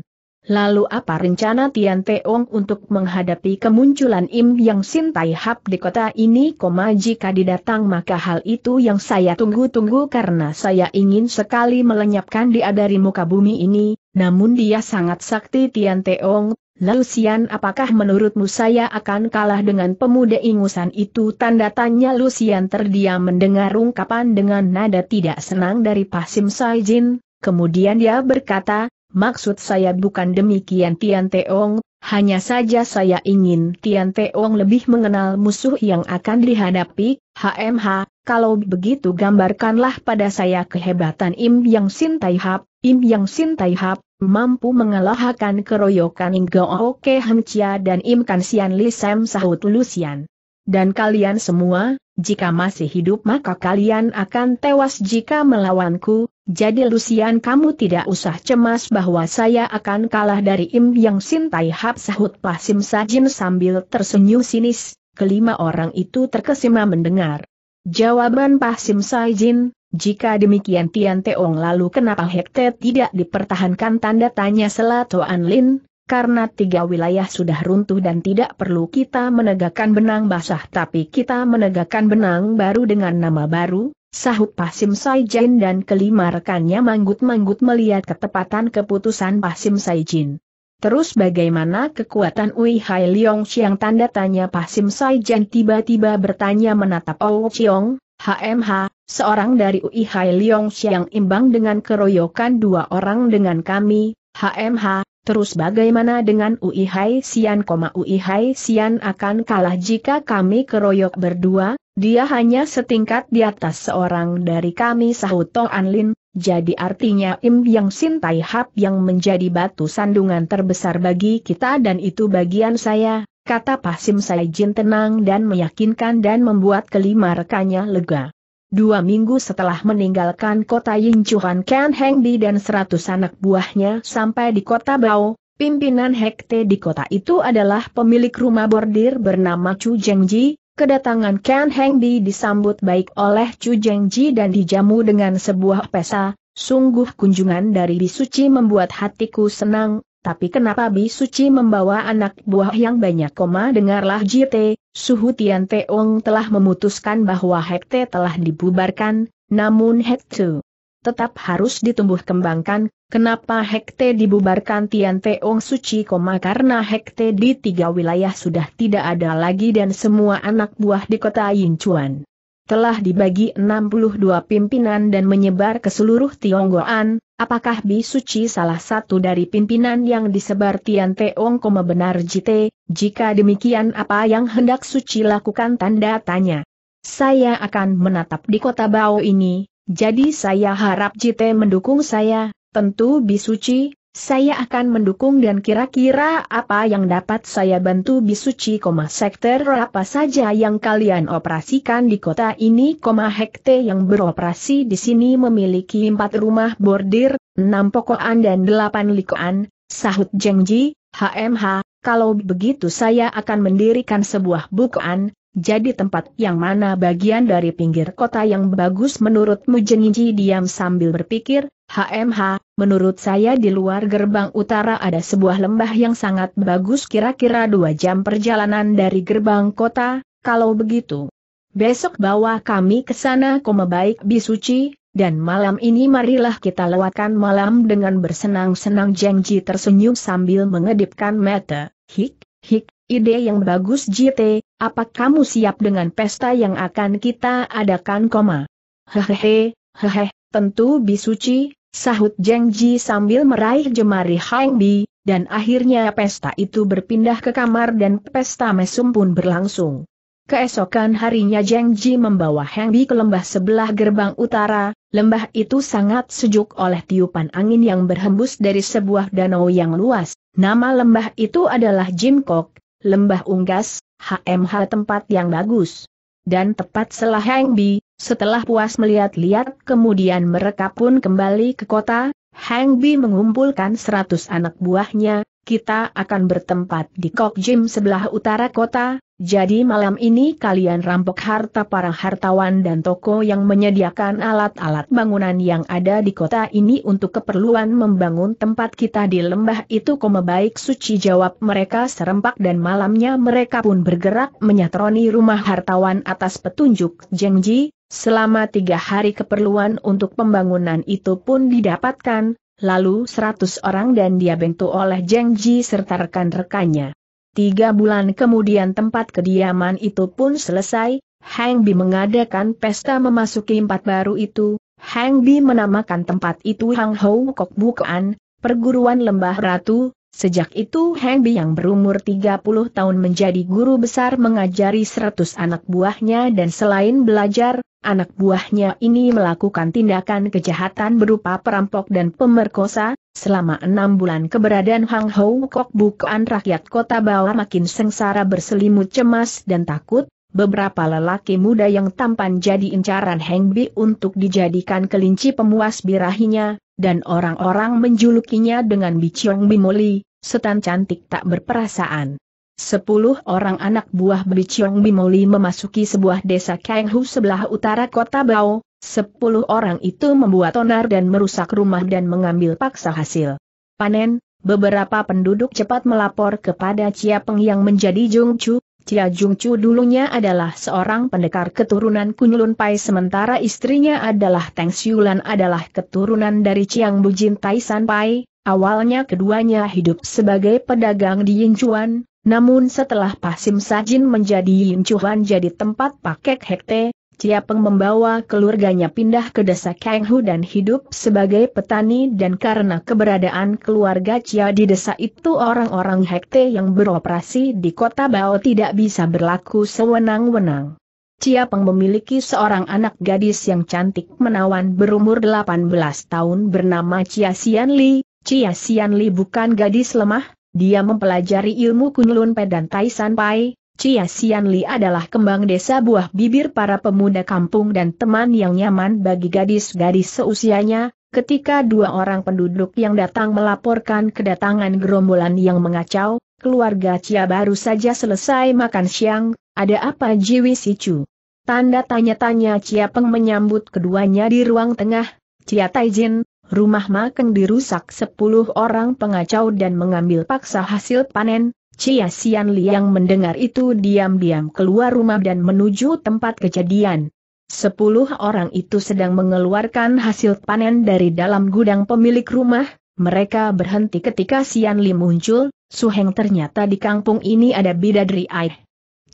A: Lalu apa rencana Tian Teong untuk menghadapi kemunculan Im Yang Sin Tai Hap di kota ini? Koma jika didatang maka hal itu yang saya tunggu-tunggu karena saya ingin sekali melenyapkan dia dari muka bumi ini, namun dia sangat sakti Tian Teong, lalu Sian apakah menurutmu saya akan kalah dengan pemuda ingusan itu? Tanda tanya Lucian terdiam mendengar ungkapan dengan nada tidak senang dari Pasim Saijin, kemudian dia berkata, maksud saya bukan demikian Tian Teong, hanya saja saya ingin Tian Teong lebih mengenal musuh yang akan dihadapi, HMH, kalau begitu gambarkanlah pada saya kehebatan Im Yang Sin Tai Hap, Im Yang Sin Tai Hap, mampu mengalahkan keroyokan Inggo Oke Hem Chia dan Im Kansian Li Sam Sahut Lusian. Dan kalian semua, jika masih hidup maka kalian akan tewas jika melawanku, jadi Lusian kamu tidak usah cemas bahwa saya akan kalah dari Im Yang Sin Tai Hap Sahut Pasim Sajin sambil tersenyum sinis, kelima orang itu terkesima mendengar. Jawaban Pasim Jin. Jika demikian Tian Teong lalu kenapa Hekte tidak dipertahankan tanda tanya Selatoan Lin, karena tiga wilayah sudah runtuh dan tidak perlu kita menegakkan benang basah tapi kita menegakkan benang baru dengan nama baru, sahut Pasim Saijin dan kelima rekannya manggut-manggut melihat ketepatan keputusan Pasim Saijin. Terus bagaimana kekuatan Ui Hai Leong Siang tanda tanya Pasim Saijin tiba-tiba bertanya menatap Ou Chiong, HMH, seorang dari UI Hai Leong yang imbang dengan keroyokan dua orang dengan kami, HMH, terus bagaimana dengan UI Hai Sian, UI Hai Sian akan kalah jika kami keroyok berdua, dia hanya setingkat di atas seorang dari kami sahut Tong Anlin, jadi artinya Im Yang Sin Tai Hap yang menjadi batu sandungan terbesar bagi kita dan itu bagian saya, kata Pasim Saijin tenang dan meyakinkan dan membuat kelima rekannya lega. Dua minggu setelah meninggalkan kota Yinchuan, Ken Hengdi dan seratus anak buahnya sampai di kota Bao, pimpinan Hekte di kota itu adalah pemilik rumah bordir bernama Chu Zhengji, kedatangan Ken Hengdi disambut baik oleh Chu Zhengji dan dijamu dengan sebuah pesa, sungguh kunjungan dari Bisuci membuat hatiku senang, tapi kenapa Bi Suci membawa anak buah yang banyak koma dengarlah JT, Suhu Tian Teong telah memutuskan bahwa Hekte telah dibubarkan, namun Hekte tetap harus ditumbuh kembangkan, kenapa Hekte dibubarkan Tian Teong Suci koma karena Hekte di tiga wilayah sudah tidak ada lagi dan semua anak buah di kota Yinchuan telah dibagi 62 pimpinan dan menyebar ke seluruh Tionggoan, Apakah Suci salah satu dari pimpinan yang disebar Tian Teong Koma benar Jite, jika demikian apa yang hendak Suci lakukan tanda tanya. Saya akan menatap di kota Bao ini, jadi saya harap Jite mendukung saya, tentu Suci. Saya akan mendukung dan kira-kira apa yang dapat saya bantu Bisuci, sektor apa saja yang kalian operasikan di kota ini, hekte yang beroperasi di sini memiliki empat rumah bordir, enam pokokan dan delapan likoan, sahut Jengji, HMH, kalau begitu saya akan mendirikan sebuah bukuan, jadi tempat yang mana bagian dari pinggir kota yang bagus menurutmu Jengji diam sambil berpikir, HMH, menurut saya di luar gerbang utara ada sebuah lembah yang sangat bagus kira-kira dua jam perjalanan dari gerbang kota, kalau begitu. Besok bawa kami ke sana koma baik bisuci, dan malam ini marilah kita lewatkan malam dengan bersenang-senang Jengji tersenyum sambil mengedipkan mata, hik, hik, ide yang bagus JT, apa kamu siap dengan pesta yang akan kita adakan koma? Hehehe, hehe, tentu bisuci, Sahut Jeng Ji sambil meraih jemari Hang Bi, dan akhirnya pesta itu berpindah ke kamar dan pesta mesum pun berlangsung. Keesokan harinya Jeng Ji membawa Hang Bi ke lembah sebelah gerbang utara, lembah itu sangat sejuk oleh tiupan angin yang berhembus dari sebuah danau yang luas. Nama lembah itu adalah Jimkok, lembah unggas, HMH tempat yang bagus. Dan tepat setelah Hang Bi, setelah puas melihat-lihat kemudian mereka pun kembali ke kota, Hang Bi mengumpulkan seratus anak buahnya, kita akan bertempat di Kok Jim sebelah utara kota, jadi malam ini kalian rampok harta para hartawan dan toko yang menyediakan alat-alat bangunan yang ada di kota ini untuk keperluan membangun tempat kita di lembah itu koma baik suci jawab mereka serempak dan malamnya mereka pun bergerak menyatroni rumah hartawan atas petunjuk Ji. Selama tiga hari keperluan untuk pembangunan itu pun didapatkan, lalu seratus orang dan dia bentuk oleh Jeng Ji serta rekan-rekannya. Tiga bulan kemudian tempat kediaman itu pun selesai, Hang Bi mengadakan pesta memasuki empat baru itu, Hang Bi menamakan tempat itu Hang Hou Kok Bukaan, perguruan lembah ratu, Sejak itu Hang Bi yang berumur 30 tahun menjadi guru besar mengajari 100 anak buahnya dan selain belajar, anak buahnya ini melakukan tindakan kejahatan berupa perampok dan pemerkosa, selama enam bulan keberadaan Hang Hou Kok bukan rakyat kota bawah makin sengsara berselimut cemas dan takut, beberapa lelaki muda yang tampan jadi incaran Heng Bi untuk dijadikan kelinci pemuas birahinya, dan orang-orang menjulukinya dengan Biciong Bimoli, setan cantik tak berperasaan. Sepuluh orang anak buah Biciong Bimoli memasuki sebuah desa Kenghu sebelah utara kota Bao, sepuluh orang itu membuat onar dan merusak rumah dan mengambil paksa hasil panen, beberapa penduduk cepat melapor kepada Chia Peng yang menjadi Jung Chia Cia Chu dulunya adalah seorang pendekar keturunan Kunlun Pai sementara istrinya adalah Teng Siulan adalah keturunan dari Chiang Bujin Taisan Pai, awalnya keduanya hidup sebagai pedagang di Yinchuan, namun setelah Pasim Sajin menjadi Chuan jadi tempat pakai hekte, Cia Peng membawa keluarganya pindah ke desa Kanghu dan hidup sebagai petani dan karena keberadaan keluarga Cia di desa itu orang-orang Hekte yang beroperasi di kota Bao tidak bisa berlaku sewenang-wenang. Cia Peng memiliki seorang anak gadis yang cantik menawan berumur 18 tahun bernama Cia Xian Li. Cia Xian Li bukan gadis lemah, dia mempelajari ilmu Kunlun Pe dan Tai San Pai, Chia Xian Li adalah kembang desa buah bibir para pemuda kampung dan teman yang nyaman bagi gadis-gadis seusianya, ketika dua orang penduduk yang datang melaporkan kedatangan gerombolan yang mengacau, keluarga Chia baru saja selesai makan siang, ada apa Jiwi Sicu? Tanda tanya-tanya Chia Peng menyambut keduanya di ruang tengah, Chia Taijin, rumah makan dirusak sepuluh orang pengacau dan mengambil paksa hasil panen, Cia Sian Liang mendengar itu diam-diam keluar rumah dan menuju tempat kejadian. Sepuluh orang itu sedang mengeluarkan hasil panen dari dalam gudang pemilik rumah, mereka berhenti ketika Sian Li muncul, Suheng ternyata di kampung ini ada bidadari air.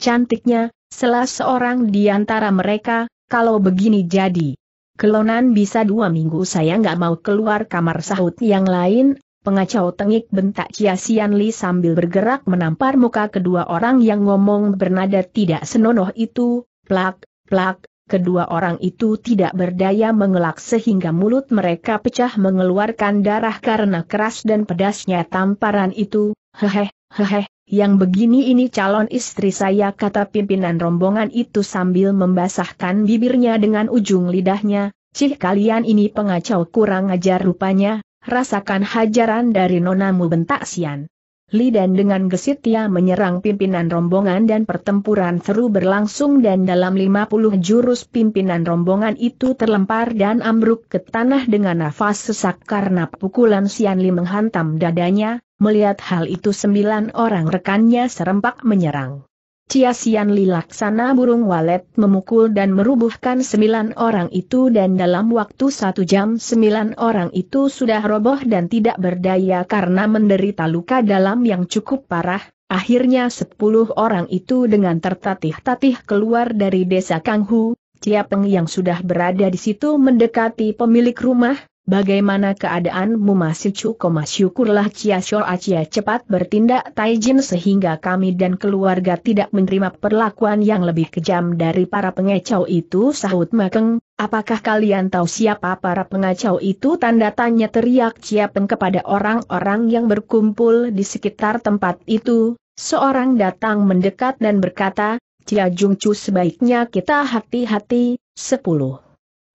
A: Cantiknya, Salah seorang di antara mereka, kalau begini jadi. Kelonan bisa dua minggu saya nggak mau keluar kamar sahut yang lain, pengacau tengik bentak Chia Sian Li sambil bergerak menampar muka kedua orang yang ngomong bernada tidak senonoh itu, plak, plak, kedua orang itu tidak berdaya mengelak sehingga mulut mereka pecah mengeluarkan darah karena keras dan pedasnya tamparan itu, Hehe. Hehe, yang begini ini calon istri saya kata pimpinan rombongan itu sambil membasahkan bibirnya dengan ujung lidahnya, cih kalian ini pengacau kurang ajar rupanya, rasakan hajaran dari nonamu bentak Sian. Li dan dengan gesit ia menyerang pimpinan rombongan dan pertempuran seru berlangsung dan dalam 50 jurus pimpinan rombongan itu terlempar dan ambruk ke tanah dengan nafas sesak karena pukulan Sian Li menghantam dadanya, Melihat hal itu sembilan orang rekannya serempak menyerang. Ciasian lilaksana burung walet memukul dan merubuhkan sembilan orang itu dan dalam waktu satu jam sembilan orang itu sudah roboh dan tidak berdaya karena menderita luka dalam yang cukup parah, akhirnya sepuluh orang itu dengan tertatih-tatih keluar dari desa Kanghu, Peng yang sudah berada di situ mendekati pemilik rumah, Bagaimana keadaanmu masih cukoma syukurlah Cia Shou Achia cepat bertindak Taijin sehingga kami dan keluarga tidak menerima perlakuan yang lebih kejam dari para pengecau itu sahut Makeng, apakah kalian tahu siapa para pengacau itu tanda tanya teriak Cia Peng kepada orang-orang yang berkumpul di sekitar tempat itu, seorang datang mendekat dan berkata, Cia Jungcu sebaiknya kita hati-hati, sepuluh.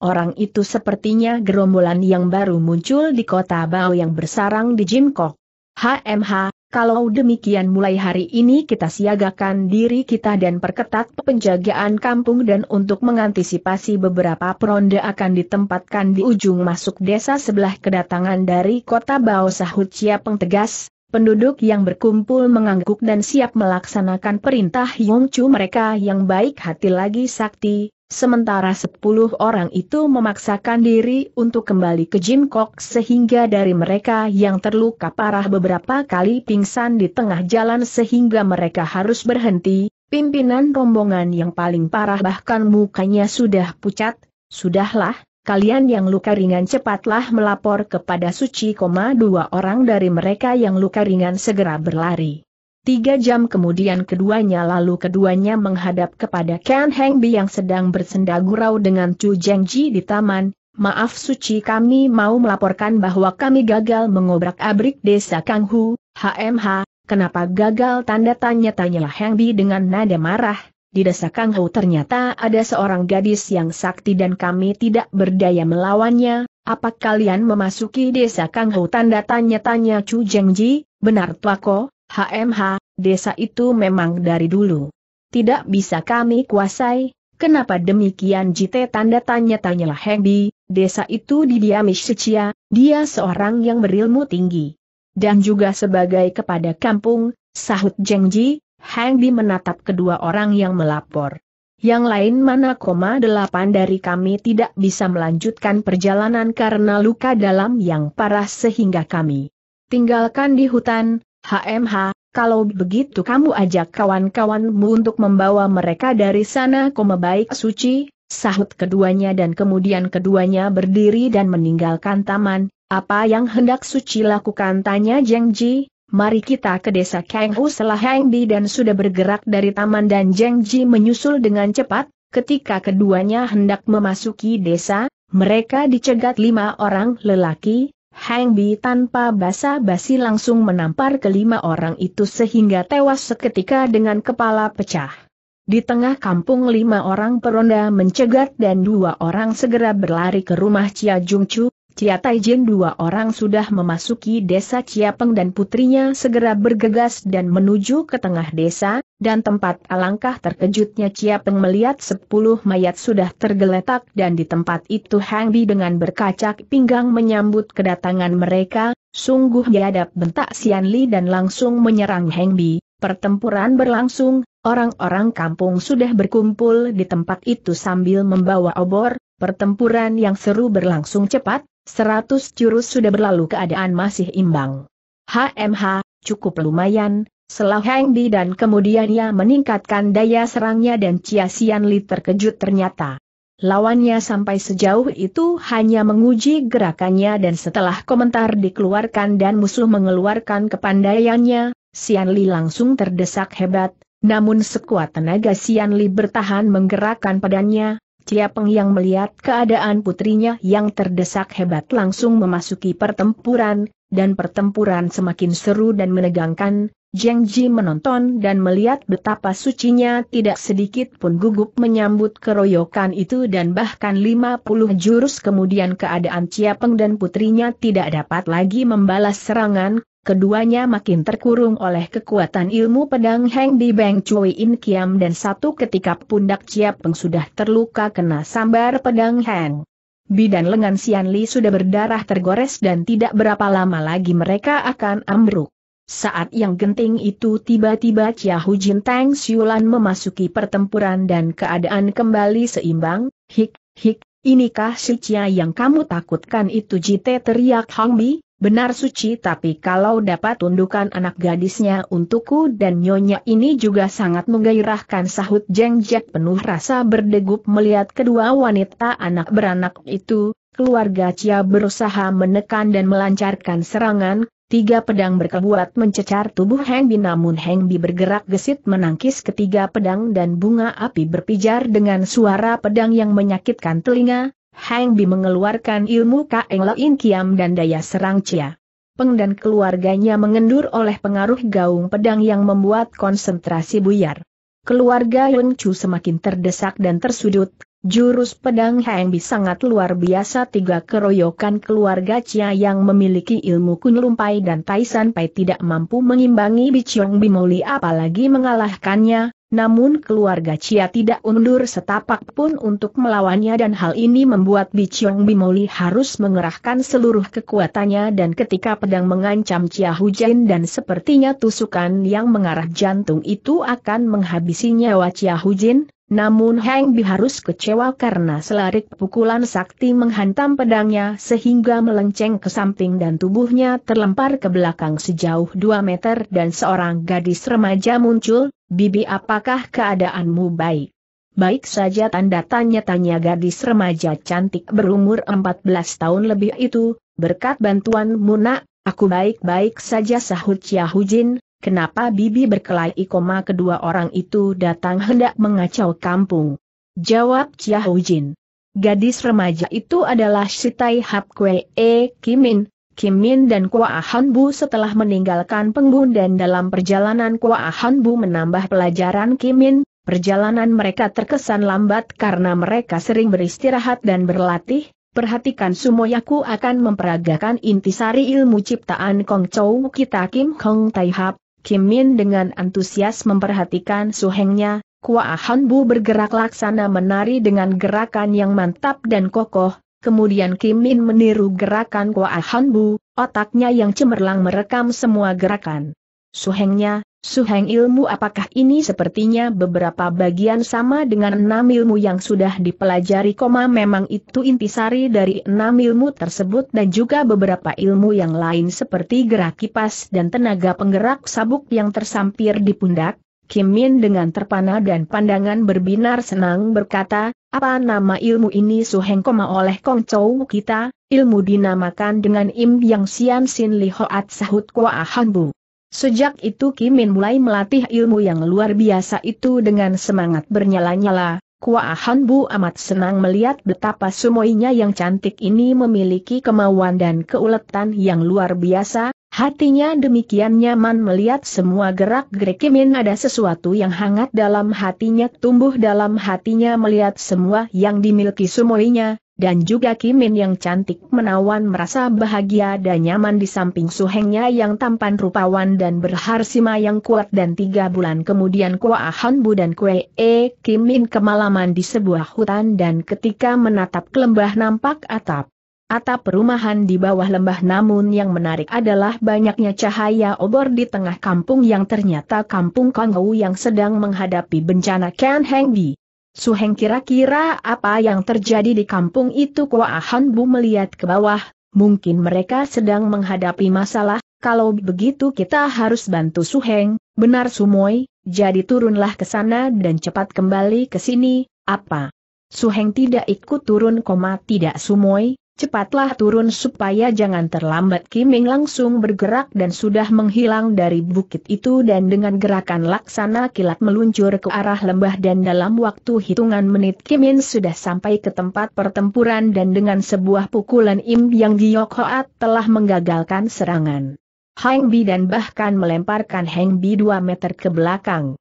A: Orang itu sepertinya gerombolan yang baru muncul di kota Bao yang bersarang di Jimkok. HMH, kalau demikian mulai hari ini kita siagakan diri kita dan perketat penjagaan kampung dan untuk mengantisipasi beberapa peronda akan ditempatkan di ujung masuk desa sebelah kedatangan dari kota Bao sahut Siapeng tegas, penduduk yang berkumpul mengangguk dan siap melaksanakan perintah Yongchu mereka yang baik hati lagi sakti, Sementara sepuluh orang itu memaksakan diri untuk kembali ke Jim Kok sehingga dari mereka yang terluka parah beberapa kali pingsan di tengah jalan sehingga mereka harus berhenti, pimpinan rombongan yang paling parah bahkan mukanya sudah pucat, sudahlah, kalian yang luka ringan cepatlah melapor kepada suci, dua orang dari mereka yang luka ringan segera berlari. Tiga jam kemudian keduanya lalu keduanya menghadap kepada Ken Heng Bi yang sedang bersenda gurau dengan Chu Zheng Ji di taman, Maaf suci kami mau melaporkan bahwa kami gagal mengobrak-abrik desa Kang Hu, HMH, kenapa gagal tanda tanya-tanya Heng Bi dengan nada marah, di desa Kang Hu ternyata ada seorang gadis yang sakti dan kami tidak berdaya melawannya, apa kalian memasuki desa Kang Hu? tanda tanya-tanya Chu Ji, benar Tuako, HMH, desa itu memang dari dulu. Tidak bisa kami kuasai, kenapa demikian jite tanda tanya-tanyalah Hengbi, desa itu didiami Sicia, dia seorang yang berilmu tinggi. Dan juga sebagai kepada kampung, sahut Jengji, Hengbi menatap kedua orang yang melapor. Yang lain mana koma delapan dari kami tidak bisa melanjutkan perjalanan karena luka dalam yang parah sehingga kami tinggalkan di hutan, HMH, kalau begitu kamu ajak kawan-kawanmu untuk membawa mereka dari sana koma baik suci, sahut keduanya dan kemudian keduanya berdiri dan meninggalkan taman. Apa yang hendak suci lakukan tanya Jeng Ji, mari kita ke desa Kang U setelah Heng Bi dan sudah bergerak dari taman dan Jeng Ji menyusul dengan cepat, ketika keduanya hendak memasuki desa, mereka dicegat lima orang lelaki, Hang Bi tanpa basa-basi langsung menampar kelima orang itu sehingga tewas seketika dengan kepala pecah. Di tengah kampung lima orang peronda mencegat dan dua orang segera berlari ke rumah Chia Jung Chu, Cia Taijin dua orang sudah memasuki desa Ciapeng dan putrinya segera bergegas dan menuju ke tengah desa, dan tempat alangkah terkejutnya Ciapeng melihat sepuluh mayat sudah tergeletak dan di tempat itu Hang Bi dengan berkacak pinggang menyambut kedatangan mereka, sungguh diadap bentak Sian Li dan langsung menyerang Hang Bi, pertempuran berlangsung, orang-orang kampung sudah berkumpul di tempat itu sambil membawa obor, Pertempuran yang seru berlangsung cepat, seratus jurus sudah berlalu keadaan masih imbang. HMH, cukup lumayan, selah Heng Di dan kemudian ia meningkatkan daya serangnya dan Chia Sian Li terkejut ternyata. Lawannya sampai sejauh itu hanya menguji gerakannya dan setelah komentar dikeluarkan dan musuh mengeluarkan kepandaiannya, Sian Li langsung terdesak hebat, namun sekuat tenaga Sian Li bertahan menggerakkan pedangnya, Ciapeng yang melihat keadaan putrinya yang terdesak hebat langsung memasuki pertempuran, dan pertempuran semakin seru dan menegangkan, Jiang Ji menonton dan melihat betapa sucinya tidak sedikit pun gugup menyambut keroyokan itu dan bahkan 50 jurus kemudian keadaan Ciapeng dan putrinya tidak dapat lagi membalas serangan, Keduanya makin terkurung oleh kekuatan ilmu pedang Heng di Beng Cui In Kiam dan satu ketika pundak Ciap Peng sudah terluka kena sambar pedang Heng. Bidan lengan Sian Li sudah berdarah tergores dan tidak berapa lama lagi mereka akan ambruk. Saat yang genting itu tiba-tiba Chia Hu Jin Tang Siulan memasuki pertempuran dan keadaan kembali seimbang, hik, hik, inikah si Chia yang kamu takutkan itu Jite teriak Hong Bi? Benar suci tapi kalau dapat tundukan anak gadisnya untukku dan nyonya ini juga sangat menggairahkan sahut Jeng Jack penuh rasa berdegup melihat kedua wanita anak beranak itu, keluarga Cia berusaha menekan dan melancarkan serangan, tiga pedang berkebuat mencecar tubuh Heng Bi namun Heng Bi bergerak gesit menangkis ketiga pedang dan bunga api berpijar dengan suara pedang yang menyakitkan telinga, Hang Bi mengeluarkan ilmu Kaeng Lein Kiam dan daya serang Cia. Peng dan keluarganya mengendur oleh pengaruh gaung pedang yang membuat konsentrasi buyar. Keluarga Yun Chu semakin terdesak dan tersudut, jurus pedang Hang Bi sangat luar biasa tiga keroyokan keluarga Cia yang memiliki ilmu kun lumpai dan Taisan Pai tidak mampu mengimbangi Bi moli, apalagi mengalahkannya, namun keluarga Chia tidak undur setapak pun untuk melawannya dan hal ini membuat Chiong Bimoli harus mengerahkan seluruh kekuatannya dan ketika pedang mengancam Cia Hujin dan sepertinya tusukan yang mengarah jantung itu akan menghabisi nyawa Hujin. Namun Heng Bi harus kecewa karena selarik pukulan sakti menghantam pedangnya sehingga melenceng ke samping dan tubuhnya terlempar ke belakang sejauh 2 meter dan seorang gadis remaja muncul, Bibi apakah keadaanmu baik? Baik saja tanda tanya-tanya gadis remaja cantik berumur 14 tahun lebih itu, berkat bantuan Muna, aku baik-baik saja sahut Yahujin, kenapa bibi berkelahi koma kedua orang itu datang hendak mengacau kampung. Jawab Chia Jin. Gadis remaja itu adalah Sitai Hap Kwe E Kimin. Kimin dan Kwa Han setelah meninggalkan Penggun dan dalam perjalanan Kwa Han menambah pelajaran Kimin, perjalanan mereka terkesan lambat karena mereka sering beristirahat dan berlatih, Perhatikan Sumoyaku akan memperagakan intisari ilmu ciptaan Kong Chou kita Kim Kong Tai Hap, Kim Min dengan antusias memperhatikan suhengnya, Kua Han Bu bergerak laksana menari dengan gerakan yang mantap dan kokoh, kemudian Kim Min meniru gerakan Kua Han Bu, otaknya yang cemerlang merekam semua gerakan. Suhengnya, Suheng ilmu apakah ini sepertinya beberapa bagian sama dengan enam ilmu yang sudah dipelajari koma memang itu intisari dari enam ilmu tersebut dan juga beberapa ilmu yang lain seperti gerak kipas dan tenaga penggerak sabuk yang tersampir di pundak. Kim Min dengan terpana dan pandangan berbinar senang berkata, apa nama ilmu ini Suheng koma oleh Kong Chou kita, ilmu dinamakan dengan Im Yang Xian Sin Li Hoat Sahut Kwa Ahan Bu. Sejak itu Kim Min mulai melatih ilmu yang luar biasa itu dengan semangat bernyala-nyala, Kua Bu amat senang melihat betapa sumoinya yang cantik ini memiliki kemauan dan keuletan yang luar biasa, hatinya demikian nyaman melihat semua gerak-gerik Kim Min ada sesuatu yang hangat dalam hatinya tumbuh dalam hatinya melihat semua yang dimiliki sumoinya, dan juga Kimin yang cantik menawan merasa bahagia dan nyaman di samping suhengnya yang tampan rupawan dan berharsima yang kuat dan tiga bulan kemudian Kua Hanbu dan Kue E Kimin kemalaman di sebuah hutan dan ketika menatap ke lembah nampak atap. Atap perumahan di bawah lembah namun yang menarik adalah banyaknya cahaya obor di tengah kampung yang ternyata kampung Kongou yang sedang menghadapi bencana Ken Hengbi. Suheng kira-kira apa yang terjadi di kampung itu Kua Ahan Bu melihat ke bawah, mungkin mereka sedang menghadapi masalah, kalau begitu kita harus bantu Suheng, benar Sumoy, jadi turunlah ke sana dan cepat kembali ke sini, apa? Suheng tidak ikut turun tidak Sumoy, Cepatlah turun supaya jangan terlambat Kiming langsung bergerak dan sudah menghilang dari bukit itu dan dengan gerakan laksana kilat meluncur ke arah lembah dan dalam waktu hitungan menit Kimin sudah sampai ke tempat pertempuran dan dengan sebuah pukulan Im yang Giok Hoat telah menggagalkan serangan. Hengbi dan bahkan melemparkan Hengbi Bi 2 meter ke belakang.